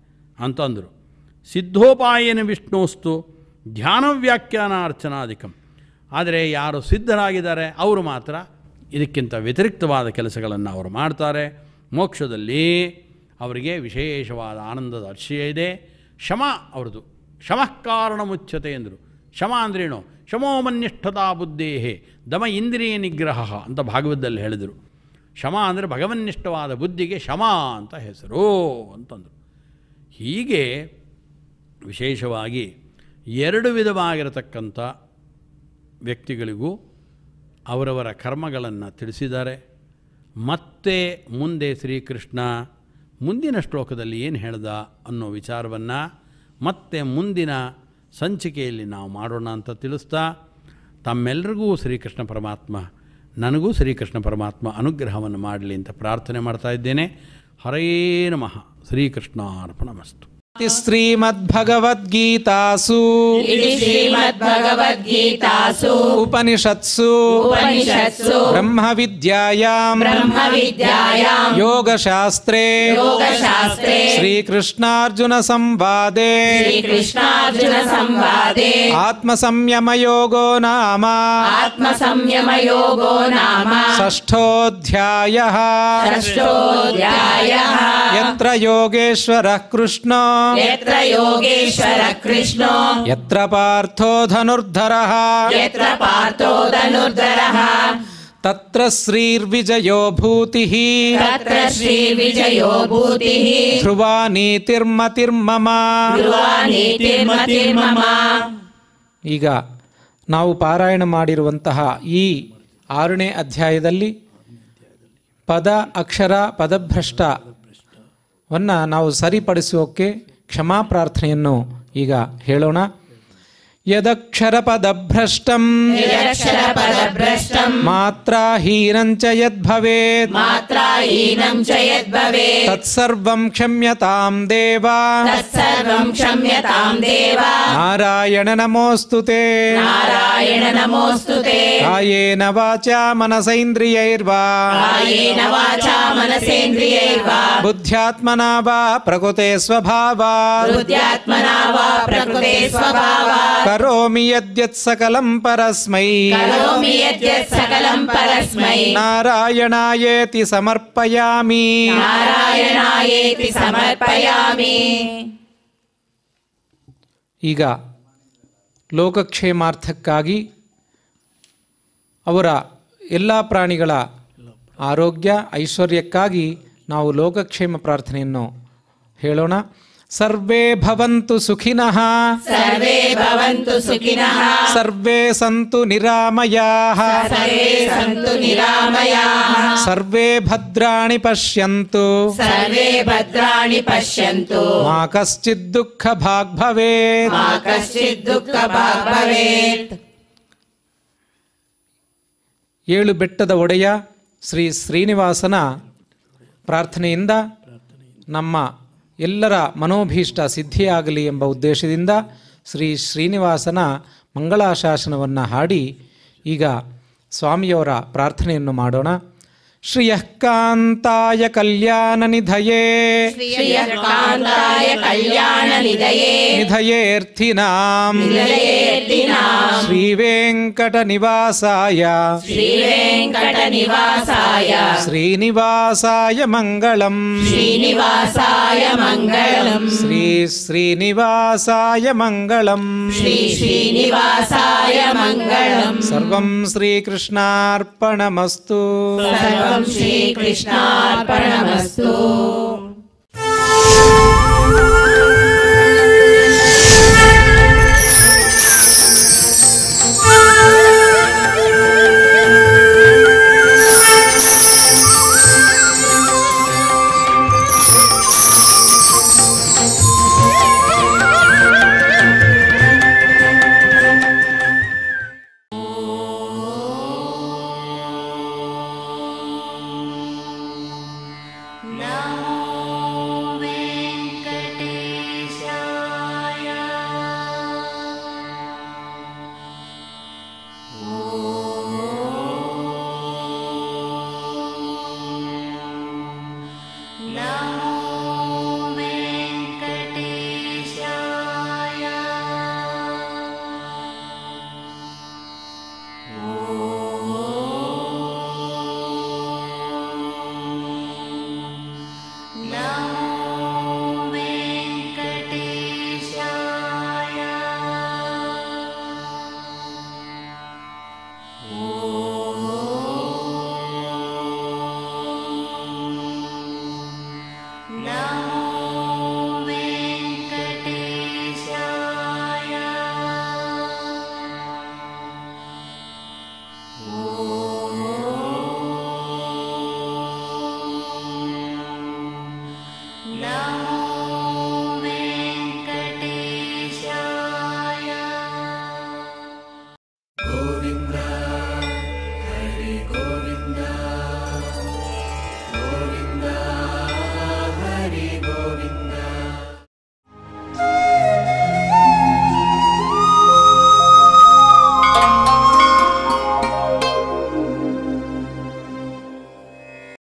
ಅಂತಂದರು ಸಿದ್ಧೋಪಾಯನ ವಿಷ್ಣುಸ್ತು ಧ್ಯಾನ ವ್ಯಾಖ್ಯಾನ ಅರ್ಚನಾಧಿಕಂ ಆದರೆ ಯಾರು ಸಿದ್ಧರಾಗಿದ್ದಾರೆ ಅವರು ಮಾತ್ರ ಇದಕ್ಕಿಂತ ವ್ಯತಿರಿಕ್ತವಾದ ಕೆಲಸಗಳನ್ನು ಅವರು ಮಾಡ್ತಾರೆ ಮೋಕ್ಷದಲ್ಲಿ ಅವರಿಗೆ ವಿಶೇಷವಾದ ಆನಂದದ ಅರ್ಶಯ ಇದೆ ಶಮ ಅವ್ರದ್ದು ಶಮಃ ಕಾರಣ ಮುಚ್ಚತೆ ಎಂದರು ಶಮ ಅಂದ್ರೇನು ಶಮೋಮನಿಷ್ಠತಾ ಬುದ್ಧೇಹೇ ದಮ ಇಂದ್ರಿಯ ನಿಗ್ರಹ ಅಂತ ಭಾಗವತದಲ್ಲಿ ಹೇಳಿದರು ಶಮ ಅಂದರೆ ಭಗವನ್ನಿಷ್ಠವಾದ ಬುದ್ಧಿಗೆ ಶಮ ಅಂತ ಹೆಸರು ಅಂತಂದರು ಹೀಗೆ ವಿಶೇಷವಾಗಿ ಎರಡು ವಿಧವಾಗಿರತಕ್ಕಂಥ ವ್ಯಕ್ತಿಗಳಿಗೂ ಅವರವರ ಕರ್ಮಗಳನ್ನು ತಿಳಿಸಿದ್ದಾರೆ ಮತ್ತೆ ಮುಂದೆ ಶ್ರೀಕೃಷ್ಣ ಮುಂದಿನ ಶ್ಲೋಕದಲ್ಲಿ ಏನು ಹೇಳ್ದ ಅನ್ನೋ ವಿಚಾರವನ್ನು ಮತ್ತೆ ಮುಂದಿನ ಸಂಚಿಕೆಯಲ್ಲಿ ನಾವು ಮಾಡೋಣ ಅಂತ ತಿಳಿಸ್ತಾ ತಮ್ಮೆಲ್ಲರಿಗೂ ಶ್ರೀಕೃಷ್ಣ ಪರಮಾತ್ಮ ನನಗೂ ಶ್ರೀಕೃಷ್ಣ ಪರಮಾತ್ಮ ಅನುಗ್ರಹವನ್ನು ಮಾಡಲಿ ಅಂತ ಪ್ರಾರ್ಥನೆ ಮಾಡ್ತಾ ಇದ್ದೇನೆ ಹರೇ ನಮಃ ಮಸ್ತು श्रीमद्भगवद्गीतासु श्रीमद्भगवद्गीतासु उपनिषत्सु उपनिषत्सु ब्रह्मविद्यायां ब्रह्मविद्यायां योगशास्त्रे योगशास्त्रे श्रीकृष्णार्जुनसंवादे श्रीकृष्णार्जुनसंवादे आत्मसंयमयोगो नाम आत्मसंयमयोगो नाम षष्ठोऽध्यायः षष्ठोऽध्यायः यत्र योगेश्वरः कृष्णो यत्र योगेश्वर कृष्णो यत्र पार्थो धनुर्धरः यत्र पार्थो धनुर्धरः तत्र श्रीर्विजयो ಈಗ ನಾವು ಪಾರಾಯಣ ಮಾಡಿರುವಂತಹ ಈ ಆರನೇ ಅಧ್ಯಾಯದಲ್ಲಿ ಪದ ಅಕ್ಷರ ಪದಭ್ರಷ್ಟವನ್ನು ನಾವು ಸರಿಪಡಿಸೋಕ್ಕೆ ಕ್ಷಮಾ ಪ್ರಾರ್ಥನೆಯನ್ನು ಈಗ ಹೇಳೋಣ यदक्षरपदभ्रष्टम् यदक्षरपदभ्रष्टम् मात्राहीनं च यद्भवेत् मात्राहीनं च यद्भवेत् तत्सर्वं क्षम्यतां देव नारायण नमोऽस्तु ते नारायण नमोऽस्तु ते कायेन वाचा मनसैन्द्रियैर्वा कायेन वाचा मनसेन्द्रियैर्वा बुद्ध्यात्मना वा प्रकृते स्वभावा बुद्ध्यात्मना वा प्रकृते ಕರೋಮಿ यद्यत् ಸಕಲಂ ಪರಸ್ಮೈ ಸಕಲಂ ಪರಸ್ಮೈ ನಾರಾಯಣಾಯೇತಿ ಸಮರ್ಪಯಾಮಿ ನಾರಾಯಣಾಯೇತಿ ಸಮರ್ಪಯಾಮಿ ಈಗ ಲೋಕಕ್ಷೇಮಾರ್ಥಕ್ಕಾಗಿ ಅವರ ಎಲ್ಲ ಪ್ರಾಣಿಗಳ ಆರೋಗ್ಯ ಐಶ್ವರ್ಯಕ್ಕಾಗಿ ನಾವು ಲೋಕಕ್ಷೇಮ ಪ್ರಾರ್ಥನೆಯನ್ನು ಹೇಳೋಣ ಸರ್ವೇ ಭವಂತು ಸುಖಿನಃ ಸರ್ವೇ ಭವಂತು ಸುಖಿನಃ ಸರ್ವೇ ಸಂತು ನಿರಾಮಯಾಃ ಸರ್ವೇ ಸಂತು ನಿರಾಮಯಾಃ ಸರ್ವೇ ಭದ್ರಾಣಿ ಪಶ್ಯಂತು ಸರ್ವೇ ಭದ್ರಾಣಿ ಪಶ್ಯಂತು ಮಾ ಕಶ್ಚಿತ್ ದುಃಖ ಭಾಗ್ ಭವೇತ್ ಮಾ ಕಶ್ಚಿತ್ ದುಃಖ ಭಾಗ್ ಭವೇತ್ ಏಳು ಬೆಟ್ಟದ ಒಡೆಯ ಶ್ರೀ ಶ್ರೀನಿವಾಸನ ಪ್ರಾರ್ಥನೆಯಿಂದ ನಮ್ಮ ಎಲ್ಲರ ಮನೋಭೀಷ್ಟ ಸಿದ್ಧಿಯಾಗಲಿ ಎಂಬ ಉದ್ದೇಶದಿಂದ ಶ್ರೀ ಶ್ರೀನಿವಾಸನ ಮಂಗಳಾಶಾಸನವನ್ನು ಹಾಡಿ ಈಗ ಸ್ವಾಮಿಯವರ ಪ್ರಾರ್ಥನೆಯನ್ನು ಮಾಡೋಣ श्रियःकान्ताय कल्याणनिधये श्रियःकान्ताय कल्याणनिधये निधयेऽर्थिनाम् श्रीवेङ्कटनिवासाय श्रीवेङ्कटनिवासाय श्रीनिवासाय मङ्गलम् श्रीनिवासाय मङ्गलम् श्रीश्रीनिवासाय मङ्गलम् श्री श्रीनिवासाय मङ्गलम् सर्वं श्रीकृष्णार्पणमस्तु ॐ श्रीकृष्णार्पणमस्तु